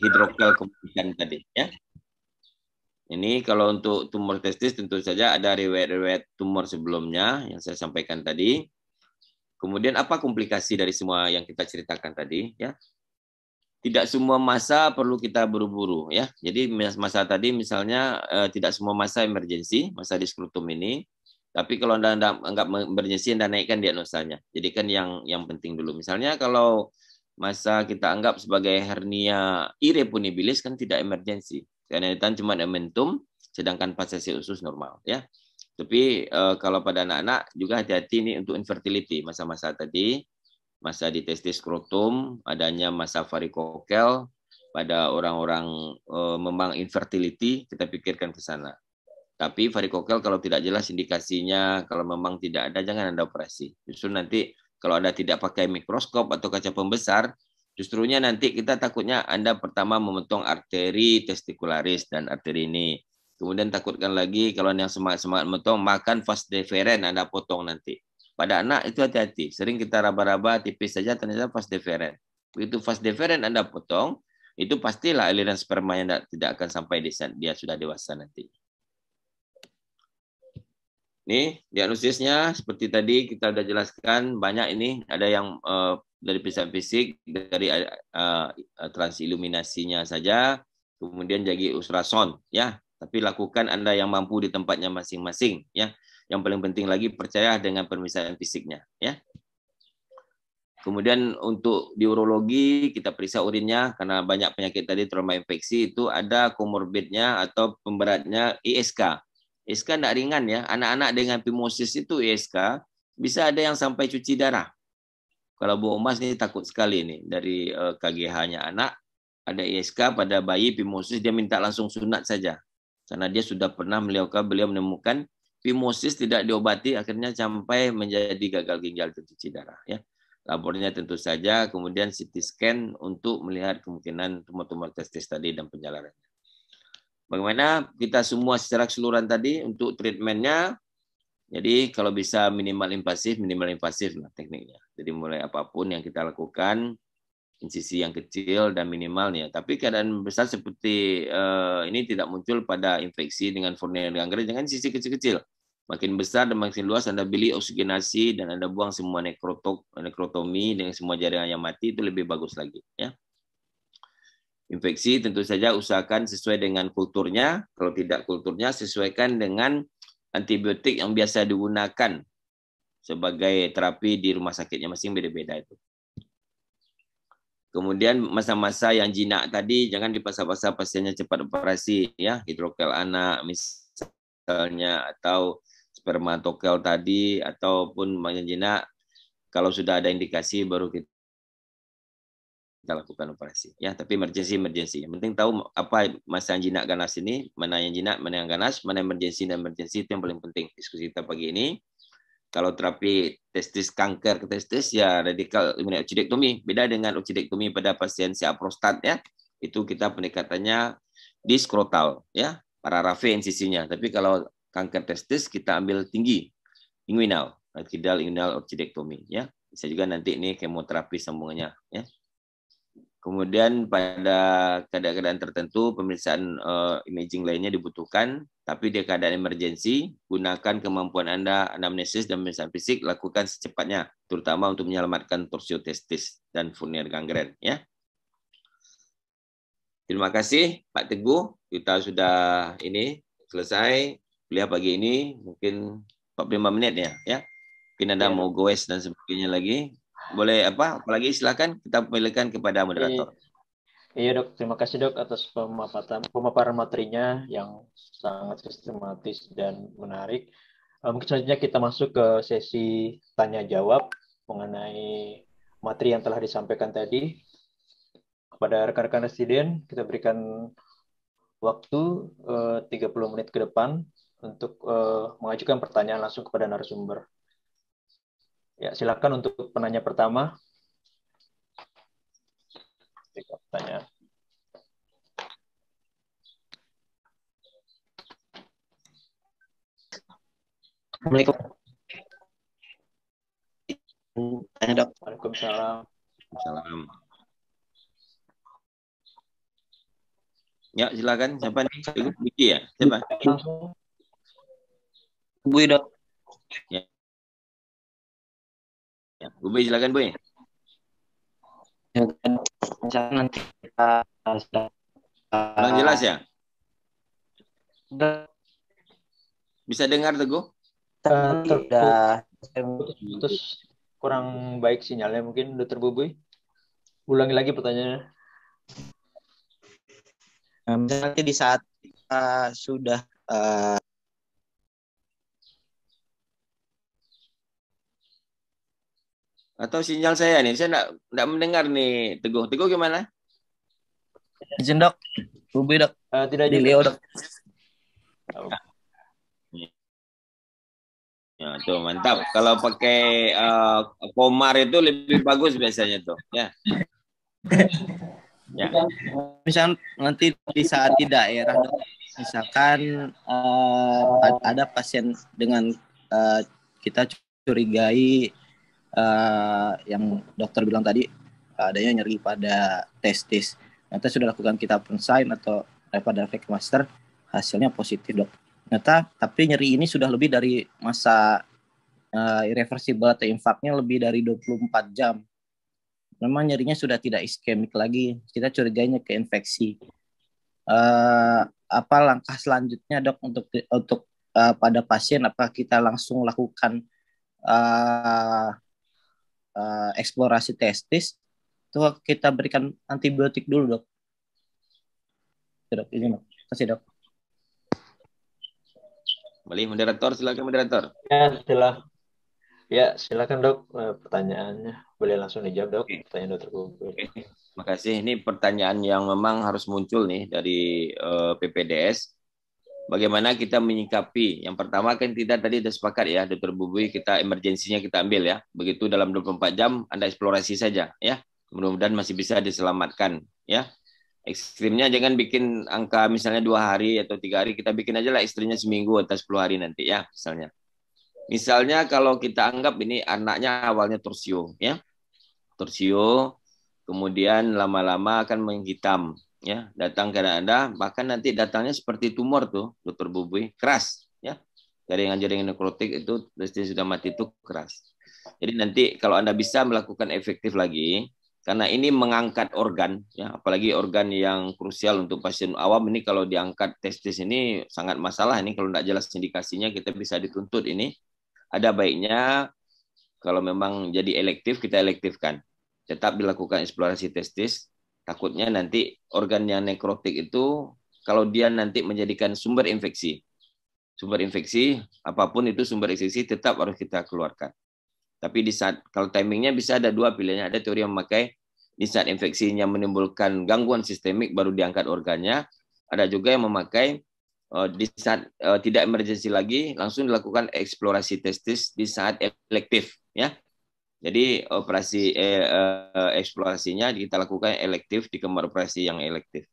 hidrokel kemudian tadi ya. Ini kalau untuk tumor testis tentu saja ada riwayat-riwayat tumor sebelumnya yang saya sampaikan tadi. Kemudian apa komplikasi dari semua yang kita ceritakan tadi ya? Tidak semua masa perlu kita buru-buru ya. Jadi masa tadi misalnya eh, tidak semua masa emergensi, masa diskrutum ini. Tapi kalau Anda, anda anggap emergensi Anda naikkan diagnosanya. Jadi kan yang yang penting dulu. Misalnya kalau masa kita anggap sebagai hernia irreponibilis kan tidak emergensi. Karena itu kan cuma momentum sedangkan pasasi usus normal ya. Tapi uh, kalau pada anak-anak juga hati-hati nih untuk infertility masa-masa tadi, masa di testis skrotum, adanya masa varikokel pada orang-orang uh, memang infertility kita pikirkan ke sana. Tapi varikokel kalau tidak jelas indikasinya, kalau memang tidak ada jangan Anda operasi. Justru nanti kalau Anda tidak pakai mikroskop atau kaca pembesar, justrunya nanti kita takutnya Anda pertama memotong arteri testikularis dan arteri ini Kemudian takutkan lagi kalau yang semangat-semangat motong makan fast deferen Anda potong nanti. Pada anak itu hati-hati. Sering kita raba-raba tipis saja ternyata fast deferen. Begitu fast deferen Anda potong, itu pastilah aliran sperma yang tidak akan sampai di dia sudah dewasa nanti. Nih, diagnosisnya seperti tadi kita sudah jelaskan banyak ini ada yang uh, dari pisah fisik, dari uh, eh, eh, transiluminasinya saja, kemudian jadi ultrasound ya tapi lakukan Anda yang mampu di tempatnya masing-masing ya. Yang paling penting lagi percaya dengan pemeriksaan fisiknya ya. Kemudian untuk di urologi kita periksa urinnya karena banyak penyakit tadi trauma infeksi itu ada komorbidnya atau pemberatnya ISK. ISK tidak ringan ya. Anak-anak dengan pimosis itu ISK bisa ada yang sampai cuci darah. Kalau Bu Omas ini takut sekali nih dari eh, KGH-nya anak ada ISK pada bayi pimosis dia minta langsung sunat saja. Karena dia sudah pernah melihat beliau menemukan fimosis tidak diobati akhirnya sampai menjadi gagal ginjal cuci darah ya. Labornya tentu saja kemudian CT scan untuk melihat kemungkinan tumor-tumor testis tadi dan penjalarannya. Bagaimana kita semua secara keseluruhan tadi untuk treatmentnya jadi kalau bisa minimal invasif, minimal invasif lah tekniknya. Jadi mulai apapun yang kita lakukan, sisi yang kecil dan minimalnya. Tapi keadaan besar seperti uh, ini tidak muncul pada infeksi dengan furnier gangren. dengan sisi kecil-kecil. Makin besar dan makin luas Anda beli oksigenasi dan Anda buang semua nekrotok, nekrotomi dengan semua jaringan yang mati itu lebih bagus lagi. Ya. Infeksi tentu saja usahakan sesuai dengan kulturnya. Kalau tidak kulturnya, sesuaikan dengan antibiotik yang biasa digunakan sebagai terapi di rumah sakitnya masing beda-beda itu. Kemudian masa-masa yang jinak tadi jangan dipaksa-paksa pasiennya cepat operasi ya hidrokel anak misalnya atau spermatokel tadi ataupun yang jinak kalau sudah ada indikasi baru kita kita lakukan operasi ya tapi emergency emergency yang penting tahu apa masa yang jinak ganas ini mana yang jinak mana yang ganas mana emergency dan emergency itu yang paling penting diskusi kita pagi ini kalau terapi testis kanker ke testis ya radikal imunooksidektomi beda dengan oksidektomi pada pasien siap prostat ya itu kita pendekatannya di skrotal ya para rafe sisinya tapi kalau kanker testis kita ambil tinggi inguinal radikal inguinal oksidektomi ya bisa juga nanti ini kemoterapi sambungannya ya Kemudian pada keadaan-keadaan tertentu pemeriksaan uh, imaging lainnya dibutuhkan, tapi di keadaan emergensi gunakan kemampuan Anda anamnesis dan pemeriksaan fisik lakukan secepatnya, terutama untuk menyelamatkan torsio testis dan furnier gangren ya. Terima kasih Pak Teguh, kita sudah ini selesai kuliah pagi ini mungkin 45 menit ya ya. Mungkin Anda ya. mau goes dan sebagainya lagi boleh apa apalagi silakan kita pilihkan kepada moderator. Iya. iya dok, terima kasih dok atas pemaparan, pemaparan materinya yang sangat sistematis dan menarik. Eh, mungkin selanjutnya kita masuk ke sesi tanya jawab mengenai materi yang telah disampaikan tadi. Kepada rekan-rekan residen, kita berikan waktu 30 eh, menit ke depan untuk eh, mengajukan pertanyaan langsung kepada narasumber. Ya, silakan untuk penanya pertama. Tanya. Assalamualaikum. Tanya dok. Waalaikumsalam. Salam. Ya silakan siapa nih? Ibu ya? Siapa? Langsung. Bu Ya. Ya, Ubay silakan Boy. Ya, kan. nanti kita sudah Belum jelas ya? Bisa dengar Teguh? Sudah. Terus kurang baik sinyalnya mungkin udah terbubui. Ulangi lagi pertanyaannya. Nanti di saat uh, sudah uh, Atau sinyal saya nih, saya tidak mendengar nih. Teguh, Teguh gimana? Izin dok, dok. Uh, tidak di Leo dok. Ya, tuh mantap. Kalau pakai uh, komar itu lebih bagus biasanya tuh, ya. ya. Misal nanti di saat di daerah, misalkan uh, ada pasien dengan uh, kita curigai Eh, yang dokter bilang tadi adanya nyeri pada testis. Ternyata sudah lakukan kita pensign atau pada fake master hasilnya positif dok. Ternyata tapi nyeri ini sudah lebih dari masa uh, irreversible atau infaknya lebih dari 24 jam. Memang nyerinya sudah tidak iskemik lagi. Kita curiganya ke infeksi. Uh, apa langkah selanjutnya dok untuk untuk uh, pada pasien? apa kita langsung lakukan uh, uh, eksplorasi testis itu kita berikan antibiotik dulu dok. Iya, dok ini dok, kasih dok. Boleh moderator, silakan moderator. Ya silakan. Ya silakan dok eh, pertanyaannya boleh langsung dijawab dok okay. pertanyaan dokter Terima kasih. Ini pertanyaan yang memang harus muncul nih dari uh, eh, PPDS bagaimana kita menyikapi. Yang pertama kan kita tadi sudah sepakat ya, Dr. Bubui kita emergensinya kita ambil ya. Begitu dalam 24 jam Anda eksplorasi saja ya. Mudah-mudahan masih bisa diselamatkan ya. Ekstrimnya jangan bikin angka misalnya dua hari atau tiga hari, kita bikin aja lah istrinya seminggu atau 10 hari nanti ya misalnya. Misalnya kalau kita anggap ini anaknya awalnya torsio ya. Torsio kemudian lama-lama akan menghitam ya datang ke anda bahkan nanti datangnya seperti tumor tuh dokter Bubui keras ya jaringan-jaringan nekrotik itu pasti sudah mati itu keras jadi nanti kalau anda bisa melakukan efektif lagi karena ini mengangkat organ ya apalagi organ yang krusial untuk pasien awam ini kalau diangkat testis ini sangat masalah ini kalau tidak jelas indikasinya kita bisa dituntut ini ada baiknya kalau memang jadi elektif kita elektifkan tetap dilakukan eksplorasi testis Takutnya nanti organ yang nekrotik itu kalau dia nanti menjadikan sumber infeksi. Sumber infeksi, apapun itu sumber infeksi tetap harus kita keluarkan. Tapi di saat kalau timingnya bisa ada dua pilihannya. Ada teori yang memakai di saat infeksinya menimbulkan gangguan sistemik baru diangkat organnya. Ada juga yang memakai eh, di saat eh, tidak emergensi lagi langsung dilakukan eksplorasi testis di saat elektif ya jadi operasi eh, eh, eksplorasinya kita lakukan elektif di kamar operasi yang elektif.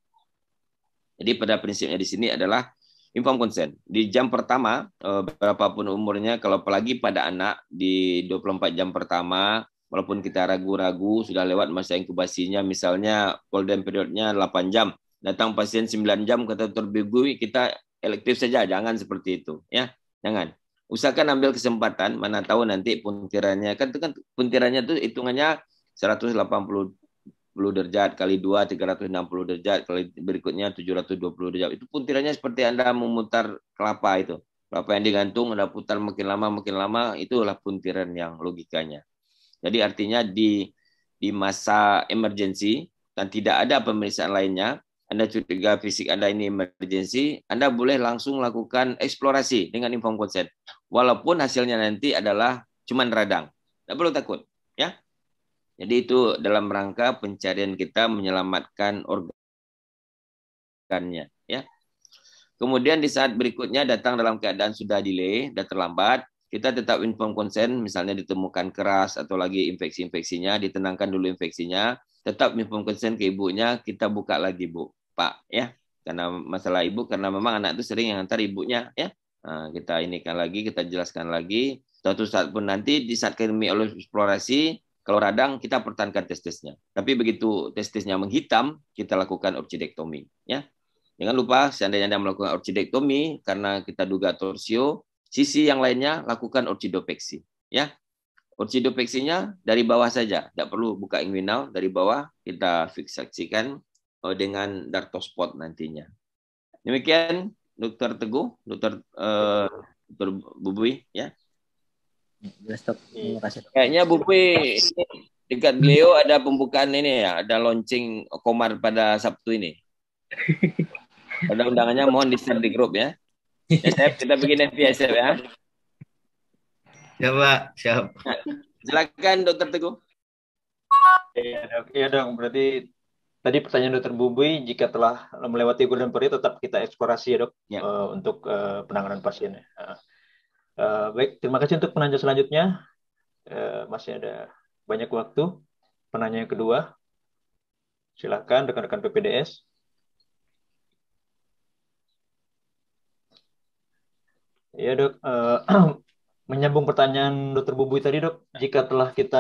Jadi pada prinsipnya di sini adalah inform consent. Di jam pertama eh, berapapun umurnya kalau apalagi pada anak di 24 jam pertama walaupun kita ragu-ragu sudah lewat masa inkubasinya misalnya golden periodnya 8 jam datang pasien 9 jam kata terbigui kita elektif saja jangan seperti itu ya jangan usahakan ambil kesempatan mana tahu nanti puntirannya kan itu kan puntirannya itu hitungannya 180 derajat kali 2 360 derajat kali berikutnya 720 derajat itu puntirannya seperti Anda memutar kelapa itu kelapa yang digantung Anda putar makin lama makin lama itulah puntiran yang logikanya jadi artinya di di masa emergensi dan tidak ada pemeriksaan lainnya anda curiga fisik Anda ini emergensi, Anda boleh langsung lakukan eksplorasi dengan inform consent. Walaupun hasilnya nanti adalah cuman radang. Tidak perlu takut. ya. Jadi itu dalam rangka pencarian kita menyelamatkan organnya. ya. Kemudian di saat berikutnya datang dalam keadaan sudah delay, sudah terlambat, kita tetap inform konsen, misalnya ditemukan keras atau lagi infeksi-infeksinya, ditenangkan dulu infeksinya, tetap inform konsen ke ibunya, kita buka lagi bu. Pak ya karena masalah ibu karena memang anak itu sering yang antar ibunya ya nah, kita kan lagi kita jelaskan lagi suatu saat pun nanti di saat kami oleh eksplorasi kalau radang kita pertahankan testisnya tapi begitu testisnya menghitam kita lakukan orchidectomy ya jangan lupa seandainya anda melakukan orchidectomy karena kita duga torsio sisi yang lainnya lakukan orchidopeksi ya orchidopeksinya dari bawah saja tidak perlu buka inguinal dari bawah kita fiksasikan Eh, dengan Spot nantinya. Demikian Dokter Teguh, Dokter uh, Bubui ya. Kayaknya Bubui dekat beliau ada pembukaan ini ya, ada launching Komar pada Sabtu ini. Ada undangannya mohon di share di grup ya. ya kita bikin FPSF ya. Ya Pak, siap. Silakan Dokter Teguh. Iya dok, iya dong. Berarti Tadi pertanyaan dokter Bubi, jika telah melewati golden period tetap kita eksplorasi ya dok ya. Uh, untuk uh, penanganan pasien. Uh, ah. uh, eh, baik, terima kasih untuk penanya selanjutnya. Uh, masih ada banyak waktu. Penanya yang kedua, silakan rekan-rekan PPDS. Ya dok, uh, menyambung pertanyaan dokter Bubui tadi dok, ya. jika telah kita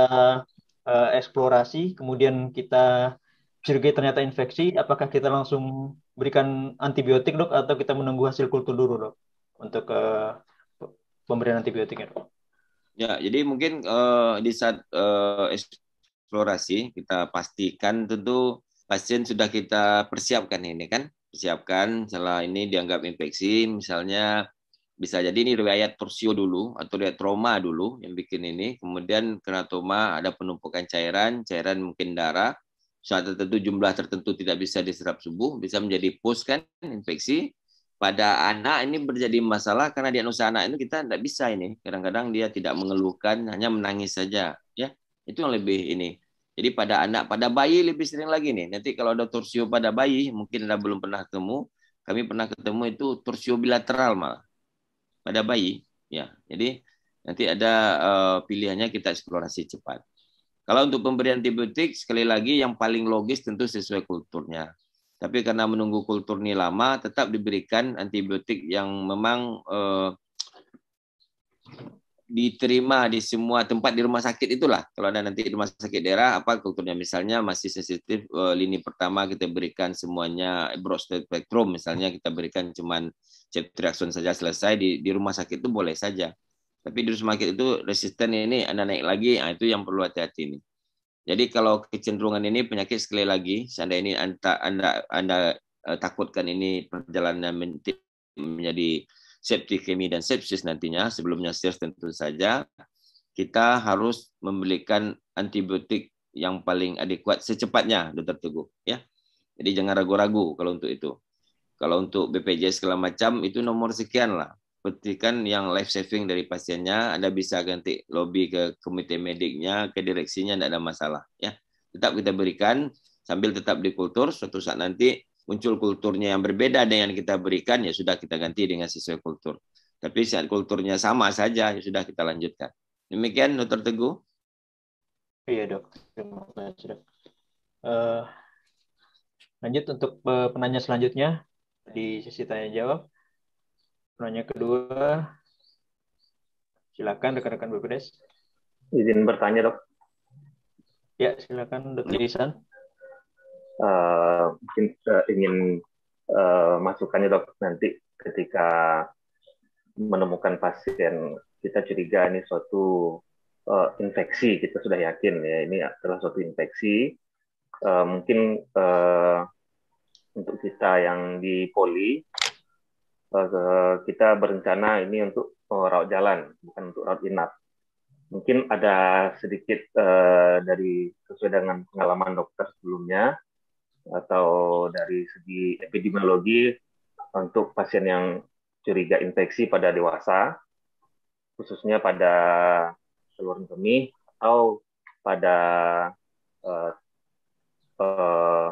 uh, eksplorasi, kemudian kita Cirge ternyata infeksi, apakah kita langsung berikan antibiotik dok atau kita menunggu hasil kultur dulu dok untuk uh, pemberian antibiotiknya dok? Ya, jadi mungkin uh, di saat uh, eksplorasi kita pastikan tentu pasien sudah kita persiapkan ini kan, persiapkan setelah ini dianggap infeksi, misalnya bisa jadi ini riwayat torsio dulu atau riwayat trauma dulu yang bikin ini kemudian kena trauma ada penumpukan cairan cairan mungkin darah saat tertentu jumlah tertentu tidak bisa diserap subuh bisa menjadi pus kan infeksi pada anak ini menjadi masalah karena diagnosa anak itu kita tidak bisa ini kadang-kadang dia tidak mengeluhkan hanya menangis saja ya itu yang lebih ini jadi pada anak pada bayi lebih sering lagi nih nanti kalau ada torsio pada bayi mungkin anda belum pernah ketemu kami pernah ketemu itu torsio bilateral malah pada bayi ya jadi nanti ada uh, pilihannya kita eksplorasi cepat kalau untuk pemberian antibiotik, sekali lagi yang paling logis tentu sesuai kulturnya. Tapi karena menunggu kultur ini lama, tetap diberikan antibiotik yang memang eh, diterima di semua tempat di rumah sakit itulah. Kalau ada nanti di rumah sakit daerah, apa kulturnya misalnya masih sensitif eh, lini pertama kita berikan semuanya broad spectrum misalnya kita berikan cuman ceftriaxone saja selesai di di rumah sakit itu boleh saja tapi di market itu resisten ini Anda naik lagi, nah itu yang perlu hati-hati nih. Jadi kalau kecenderungan ini penyakit sekali lagi, seandainya ini anda anda anda uh, takutkan ini perjalanan menjadi septikemi dan sepsis nantinya sebelumnya SIRS tentu saja kita harus membelikan antibiotik yang paling adekuat secepatnya Dokter Teguh ya. Jadi jangan ragu-ragu kalau untuk itu. Kalau untuk BPJS segala macam itu nomor sekian lah petikan yang life saving dari pasiennya, Anda bisa ganti lobby ke komite mediknya, ke direksinya, tidak ada masalah. Ya, tetap kita berikan sambil tetap di kultur. Suatu saat nanti muncul kulturnya yang berbeda ada yang kita berikan, ya sudah kita ganti dengan sesuai kultur. Tapi saat kulturnya sama saja, ya sudah kita lanjutkan. Demikian, Dokter Teguh. Iya dok, terima kasih dok. Eh, lanjut untuk eh, penanya selanjutnya di sisi tanya jawab. Nanya kedua, silakan rekan-rekan BPDES. Izin bertanya dok. Ya silakan dok ya. Irisan. Uh, eh, mungkin uh, ingin uh, masukannya dok nanti ketika menemukan pasien kita curiga ini suatu uh, infeksi kita sudah yakin ya ini adalah suatu infeksi uh, mungkin uh, untuk kita yang di poli Eh, kita berencana ini untuk eh, rawat jalan, bukan untuk rawat inap. Mungkin ada sedikit eh, dari sesuai dengan pengalaman dokter sebelumnya atau dari segi epidemiologi untuk pasien yang curiga infeksi pada dewasa, khususnya pada telur kemih atau pada uh, uh,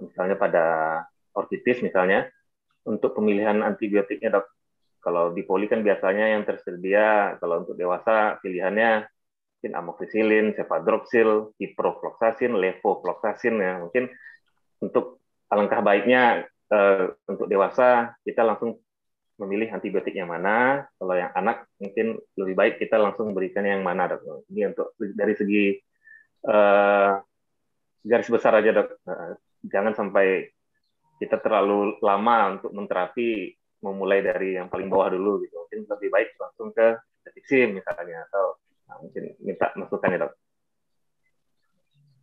misalnya pada orkitis misalnya, untuk pemilihan antibiotiknya dok, kalau di poli kan biasanya yang tersedia kalau untuk dewasa pilihannya mungkin amoxicillin, cefadroxil, ciprofloxacin, levofloxacin ya mungkin untuk alangkah baiknya eh, untuk dewasa kita langsung memilih antibiotik yang mana kalau yang anak mungkin lebih baik kita langsung berikan yang mana dok ini untuk dari segi eh, garis besar aja dok nah, jangan sampai kita terlalu lama untuk menterapi memulai dari yang paling bawah dulu gitu mungkin lebih baik langsung ke detik sim misalnya atau nah, mungkin minta masukan itu ya,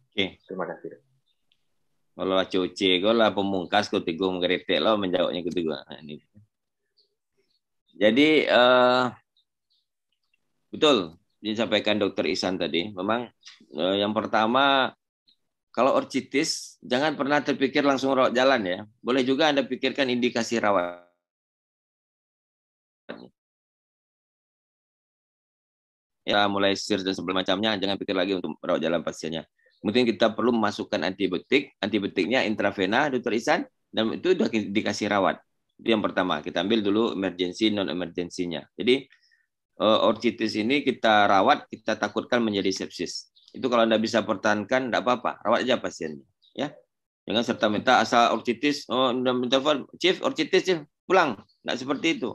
oke terima kasih kalau COC kau lah pemungkas kau teguh mengkritik lo menjawabnya kau nah, ini jadi uh, betul disampaikan dokter Isan tadi memang uh, yang pertama kalau orchitis, jangan pernah terpikir langsung rawat jalan ya. Boleh juga Anda pikirkan indikasi rawat. Ya, mulai sir dan sebelum macamnya, jangan pikir lagi untuk rawat jalan pasiennya. Mungkin kita perlu memasukkan antibiotik. Antibiotiknya intravena, Dokter Isan, dan itu sudah dikasih rawat. Itu yang pertama. Kita ambil dulu emergency, non-emergensinya. Jadi, eh, orchitis ini kita rawat, kita takutkan menjadi sepsis. Itu kalau Anda bisa pertahankan, tidak apa-apa. Rawat aja pasiennya. Ya. Jangan serta minta asal orchitis, oh, minta telepon, chief, orchitis, chief, pulang. Tidak seperti itu.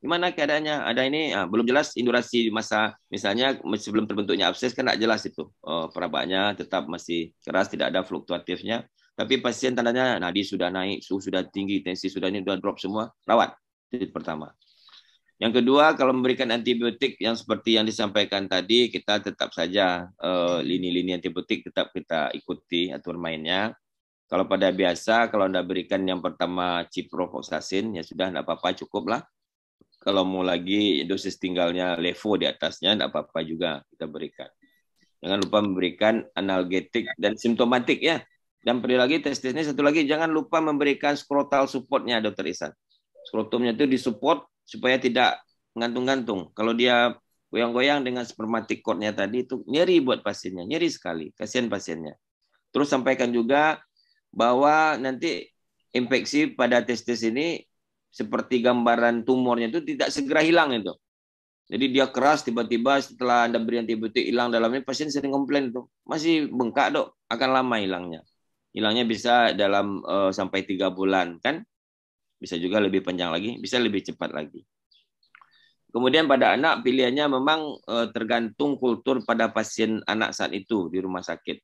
Gimana keadaannya? Ada ini, ah, belum jelas indurasi masa, misalnya sebelum terbentuknya abses, kan tidak jelas itu. Oh, perabaknya tetap masih keras, tidak ada fluktuatifnya. Tapi pasien tandanya nadi sudah naik, suhu sudah tinggi, tensi sudah ini sudah drop semua, rawat. Itu pertama. Yang kedua, kalau memberikan antibiotik yang seperti yang disampaikan tadi, kita tetap saja eh, lini-lini uh, antibiotik tetap kita ikuti atur mainnya. Kalau pada biasa, kalau Anda berikan yang pertama ciprofloxacin, ya sudah, tidak apa-apa, cukuplah. Kalau mau lagi dosis tinggalnya levo di atasnya, tidak apa-apa juga kita berikan. Jangan lupa memberikan analgetik dan simptomatik ya. Dan perlu lagi tes-tesnya satu lagi, jangan lupa memberikan skrotal supportnya, Dokter Isan. Skrotumnya itu disupport supaya tidak ngantung gantung Kalau dia goyang-goyang dengan spermatic cordnya tadi itu nyeri buat pasiennya, nyeri sekali, kasihan pasiennya. Terus sampaikan juga bahwa nanti infeksi pada testis ini seperti gambaran tumornya itu tidak segera hilang itu. Jadi dia keras tiba-tiba setelah Anda beri antibiotik hilang dalamnya pasien sering komplain itu. Masih bengkak, Dok. Akan lama hilangnya. Hilangnya bisa dalam uh, sampai tiga bulan kan? bisa juga lebih panjang lagi, bisa lebih cepat lagi. Kemudian pada anak pilihannya memang eh, tergantung kultur pada pasien anak saat itu di rumah sakit.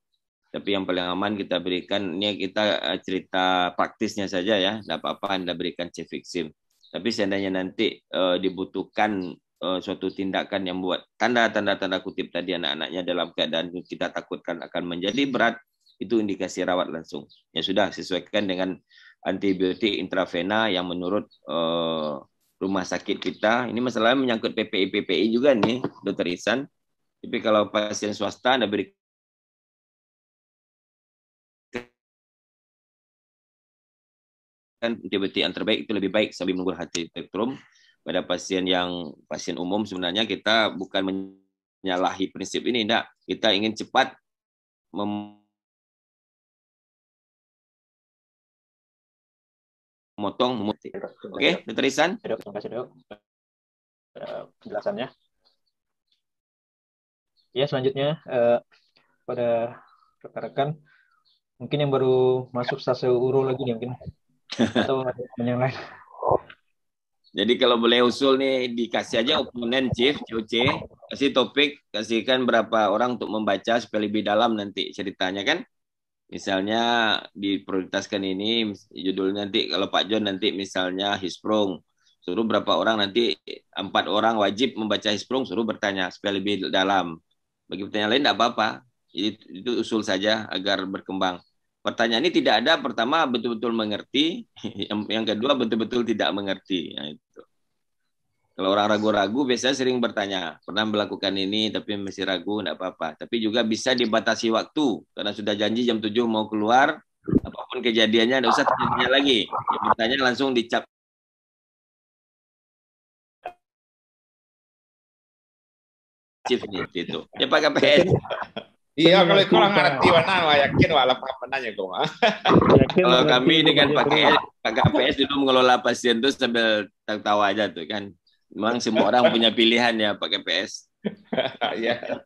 Tapi yang paling aman kita berikan ini kita eh, cerita praktisnya saja ya, tidak apa-apa Anda berikan cefixim. Tapi seandainya nanti eh, dibutuhkan suatu tindakan yang buat tanda-tanda tanda kutip tadi anak-anaknya dalam keadaan kita takutkan akan menjadi berat itu indikasi rawat langsung. Ya sudah sesuaikan dengan antibiotik intravena yang menurut uh, rumah sakit kita. Ini masalahnya menyangkut PPI PPI juga nih, Dokter Ihsan. Tapi kalau pasien swasta Anda beri kan antibiotik yang terbaik itu lebih baik sambil menggunakan hati spektrum pada pasien yang pasien umum sebenarnya kita bukan menyalahi prinsip ini tidak kita ingin cepat mem memotong, memutih. Oke, okay, Dokter Isan. Terima kasih, Dok. Eh, penjelasannya. Ya, selanjutnya eh, pada rekan-rekan mungkin yang baru masuk stase uro lagi nih mungkin atau ada yang lain. Jadi kalau boleh usul nih dikasih aja opponent chief COC, kasih topik, kasihkan berapa orang untuk membaca supaya lebih dalam nanti ceritanya kan. Misalnya diprioritaskan ini judulnya nanti kalau Pak John nanti misalnya Hisprung suruh berapa orang nanti empat orang wajib membaca Hisprung suruh bertanya supaya lebih dalam. Bagi pertanyaan lain tidak apa-apa. Jadi itu usul saja agar berkembang. Pertanyaan ini tidak ada pertama betul-betul mengerti, yang kedua betul-betul tidak mengerti. Nah, itu. Kalau orang ragu-ragu biasanya sering bertanya, pernah melakukan ini tapi masih ragu, enggak apa-apa. Tapi juga bisa dibatasi waktu karena sudah janji jam 7 mau keluar, apapun kejadiannya enggak usah tanya lagi. Yang bertanya langsung dicap chief gitu. Ya Pak KPN. Iya, kalau kurang ngerti mana yakin wah lapang penanya kok. kalau kami dengan pakai Pak KPS dulu mengelola pasien itu sambil tertawa aja tuh kan. Memang semua orang punya pilihan ya pakai PS. Iya.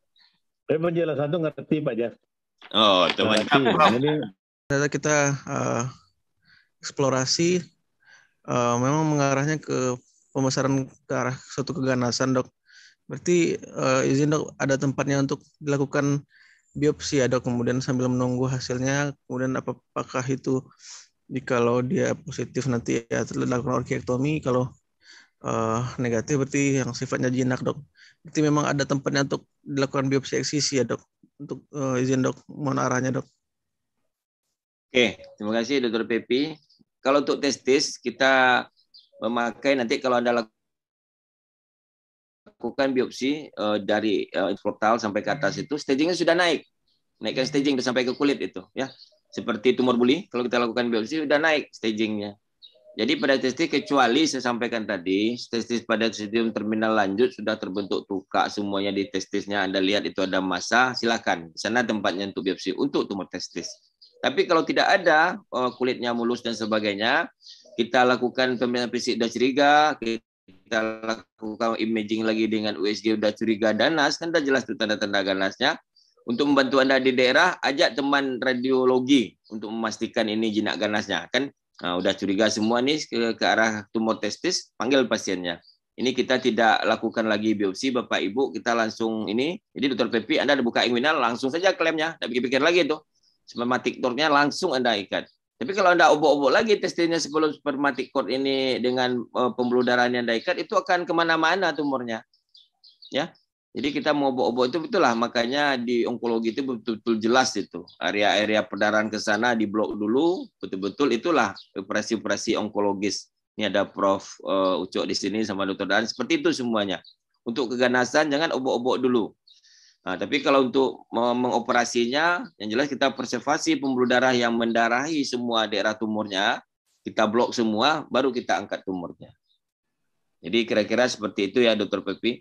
Saya penjelasan satu ngerti Pak Jas. Oh, teman Jadi nah, ternyata kita uh, eksplorasi uh, memang mengarahnya ke pemasaran ke arah suatu keganasan, Dok. Berarti uh, izin Dok ada tempatnya untuk dilakukan biopsi ya, kemudian sambil menunggu hasilnya, kemudian apakah itu kalau dia positif nanti ya dilakukan orkiektomi, kalau uh, negatif berarti yang sifatnya jinak dok. Berarti memang ada tempatnya untuk dilakukan biopsi eksisi ya dok. Untuk uh, izin dok, mohon arahnya dok. Oke, terima kasih dokter Pepi. Kalau untuk testis kita memakai nanti kalau anda lakukan biopsi uh, dari uh, portal sampai ke atas itu stagingnya sudah naik, naikkan staging sampai ke kulit itu ya. Seperti tumor buli, kalau kita lakukan biopsi sudah naik stagingnya jadi pada titik kecuali saya sampaikan tadi, testis pada sistem terminal lanjut sudah terbentuk tuka semuanya di testisnya. Anda lihat itu ada massa, silakan. Di sana tempatnya untuk biopsi untuk tumor testis. Tapi kalau tidak ada eh, kulitnya mulus dan sebagainya, kita lakukan pemeriksaan fisik dan curiga, kita lakukan imaging lagi dengan USG udah curiga ganas, kan sudah jelas itu tanda-tanda ganasnya untuk membantu Anda di daerah, ajak teman radiologi untuk memastikan ini jinak ganasnya. Kan Nah, udah curiga semua nih ke, ke arah tumor testis, panggil pasiennya. Ini kita tidak lakukan lagi biopsi, Bapak Ibu, kita langsung ini. Jadi dokter Pepi, Anda buka inguinal, langsung saja klaimnya, tidak pikir-pikir lagi itu. Spermatic cordnya langsung Anda ikat. Tapi kalau Anda obok-obok lagi testisnya sebelum spermatic cord ini dengan uh, pembuluh darahnya Anda ikat, itu akan kemana-mana tumornya. Ya, jadi kita mau obok-obok itu betul lah makanya di onkologi itu betul-betul jelas itu area-area perdarahan ke sana di dulu betul-betul itulah operasi-operasi onkologis. Ini ada Prof Ucu eh, Ucok di sini sama Dr. Dan seperti itu semuanya. Untuk keganasan jangan obok-obok dulu. Nah, tapi kalau untuk mengoperasinya yang jelas kita preservasi pembuluh darah yang mendarahi semua daerah tumornya, kita blok semua baru kita angkat tumornya. Jadi kira-kira seperti itu ya Dr. Pepi.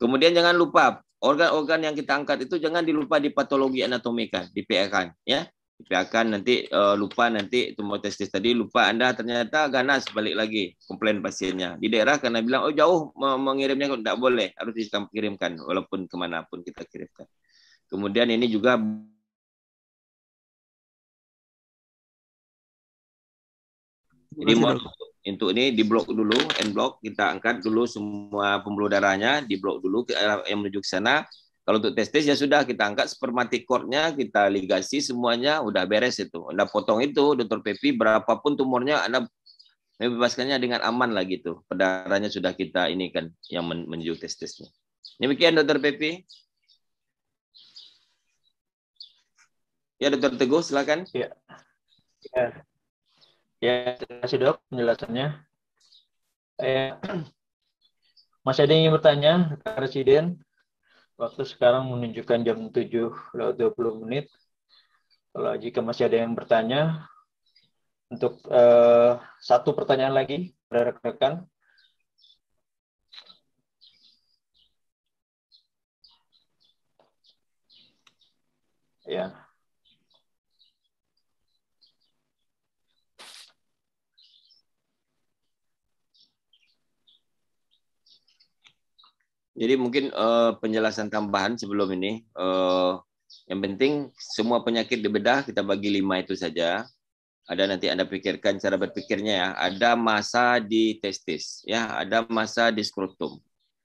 Kemudian jangan lupa organ-organ yang kita angkat itu jangan dilupa di patologi anatomikan, di PAK, ya. Di nanti uh, lupa nanti tumor testis tadi lupa Anda ternyata ganas balik lagi komplain pasiennya. Di daerah karena bilang oh jauh mengirimnya kok tidak boleh, harus dikirimkan kirimkan walaupun kemanapun kita kirimkan. Kemudian ini juga jadi mohon untuk ini diblok dulu, end block kita angkat dulu semua pembuluh darahnya, diblok dulu yang menuju ke sana. Kalau untuk testis ya sudah kita angkat spermatic cordnya, kita ligasi semuanya udah beres itu. udah potong itu, dokter Pepi berapapun tumornya Anda membebaskannya dengan aman lah gitu. Pedarannya sudah kita ini kan yang men menuju testisnya. Demikian dokter Pepi. Ya dokter Teguh silakan. Ya. ya. Ya, terima kasih dok penjelasannya. Eh, masih ada yang ingin bertanya, Presiden? Waktu sekarang menunjukkan jam 7 lewat 20 menit. Kalau jika masih ada yang bertanya, untuk eh, satu pertanyaan lagi, rekan-rekan, Ya. Jadi mungkin uh, penjelasan tambahan sebelum ini. Uh, yang penting semua penyakit dibedah kita bagi lima itu saja. Ada nanti Anda pikirkan cara berpikirnya ya. Ada masa di testis, ya, ada masa di skrotum.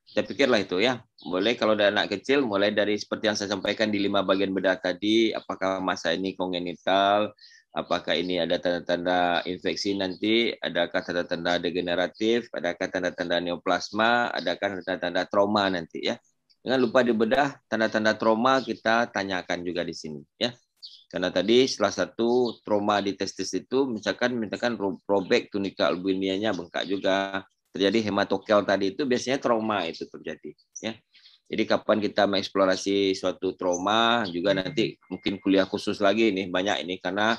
Saya pikirlah itu ya. Boleh kalau ada anak kecil mulai dari seperti yang saya sampaikan di lima bagian bedah tadi, apakah masa ini kongenital, apakah ini ada tanda-tanda infeksi nanti, adakah tanda-tanda degeneratif, adakah tanda-tanda neoplasma, adakah tanda-tanda trauma nanti ya. Jangan lupa dibedah tanda-tanda trauma kita tanyakan juga di sini ya. Karena tadi salah satu trauma di testis itu misalkan misalkan robek tunika albinianya bengkak juga. Terjadi hematokel tadi itu biasanya trauma itu terjadi ya. Jadi kapan kita mengeksplorasi suatu trauma juga nanti mungkin kuliah khusus lagi ini banyak ini karena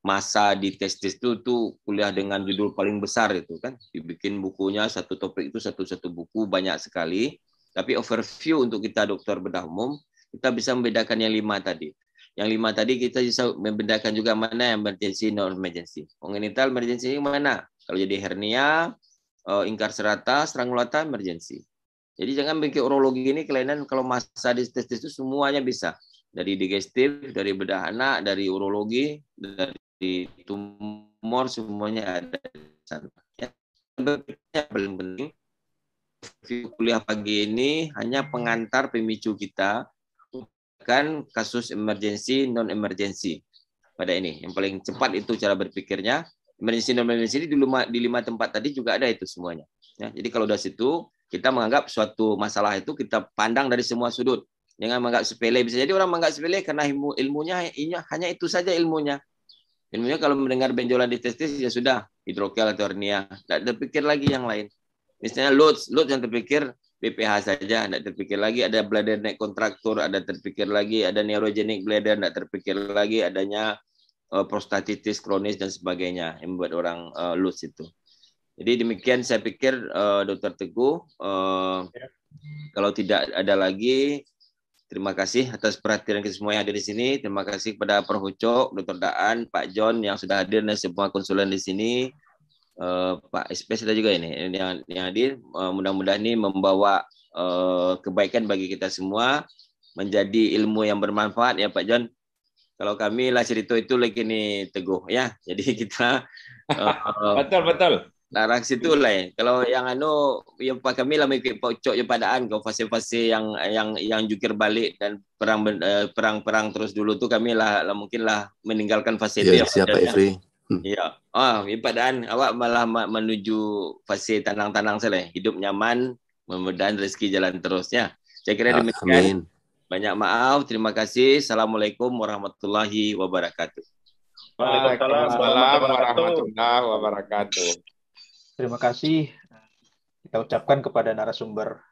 masa di testis itu tuh kuliah dengan judul paling besar itu kan dibikin bukunya satu topik itu satu satu buku banyak sekali tapi overview untuk kita dokter bedah umum kita bisa membedakan yang lima tadi yang lima tadi kita bisa membedakan juga mana yang emergency non emergency congenital emergency yang mana kalau jadi hernia eh, ingkar serata strangulata emergency jadi jangan bikin urologi ini kelainan kalau masa di testis itu semuanya bisa dari digestif, dari bedah anak, dari urologi, dari di tumor semuanya ada di sana. Ya. paling penting kuliah pagi ini hanya pengantar pemicu kita kan kasus emergensi non emergensi pada ini yang paling cepat itu cara berpikirnya emergensi non emergensi di lima, di lima tempat tadi juga ada itu semuanya ya, jadi kalau udah situ kita menganggap suatu masalah itu kita pandang dari semua sudut jangan menganggap sepele bisa jadi orang menganggap sepele karena ilmu ilmunya hanya itu saja ilmunya ilmunya kalau mendengar benjolan di testis ya sudah hidrokel atau hernia, tidak terpikir lagi yang lain. Misalnya lut, lut yang terpikir BPH saja, tidak terpikir lagi ada bladder neck kontraktor, ada terpikir lagi ada neurogenic bladder, tidak terpikir lagi adanya uh, prostatitis kronis dan sebagainya yang membuat orang uh, itu. Jadi demikian saya pikir uh, Dokter Teguh uh, kalau tidak ada lagi Terima kasih atas perhatian kita semua yang ada di sini. Terima kasih kepada Prof. Ucok, Dr. Daan, Pak John yang sudah hadir dan semua konsulen di sini. Uh, Pak SP sudah juga ini yang, yang hadir. Uh, mudah-mudahan ini membawa uh, kebaikan bagi kita semua, menjadi ilmu yang bermanfaat ya Pak John. Kalau kami lah cerita itu lagi nih teguh ya. Jadi kita uh, betul betul Larang situ hmm. lah. Ya. Kalau yang anu yang pak kami lah mungkin pocok je padaan kau fase-fase yang yang yang jukir balik dan perang eh, perang-perang terus dulu tu kami lah, lah mungkin lah meninggalkan fase yeah, itu. Siapa Efri? Hmm. Ya. Ah, oh, padaan awak malah menuju fase tanang-tanang saya. Hidup nyaman, mudah rezeki jalan terusnya. Saya kira demikian. Amin. Banyak maaf, terima kasih. Assalamualaikum warahmatullahi wabarakatuh. Waalaikumsalam warahmatullahi wabarakatuh. Terima kasih kita ucapkan kepada narasumber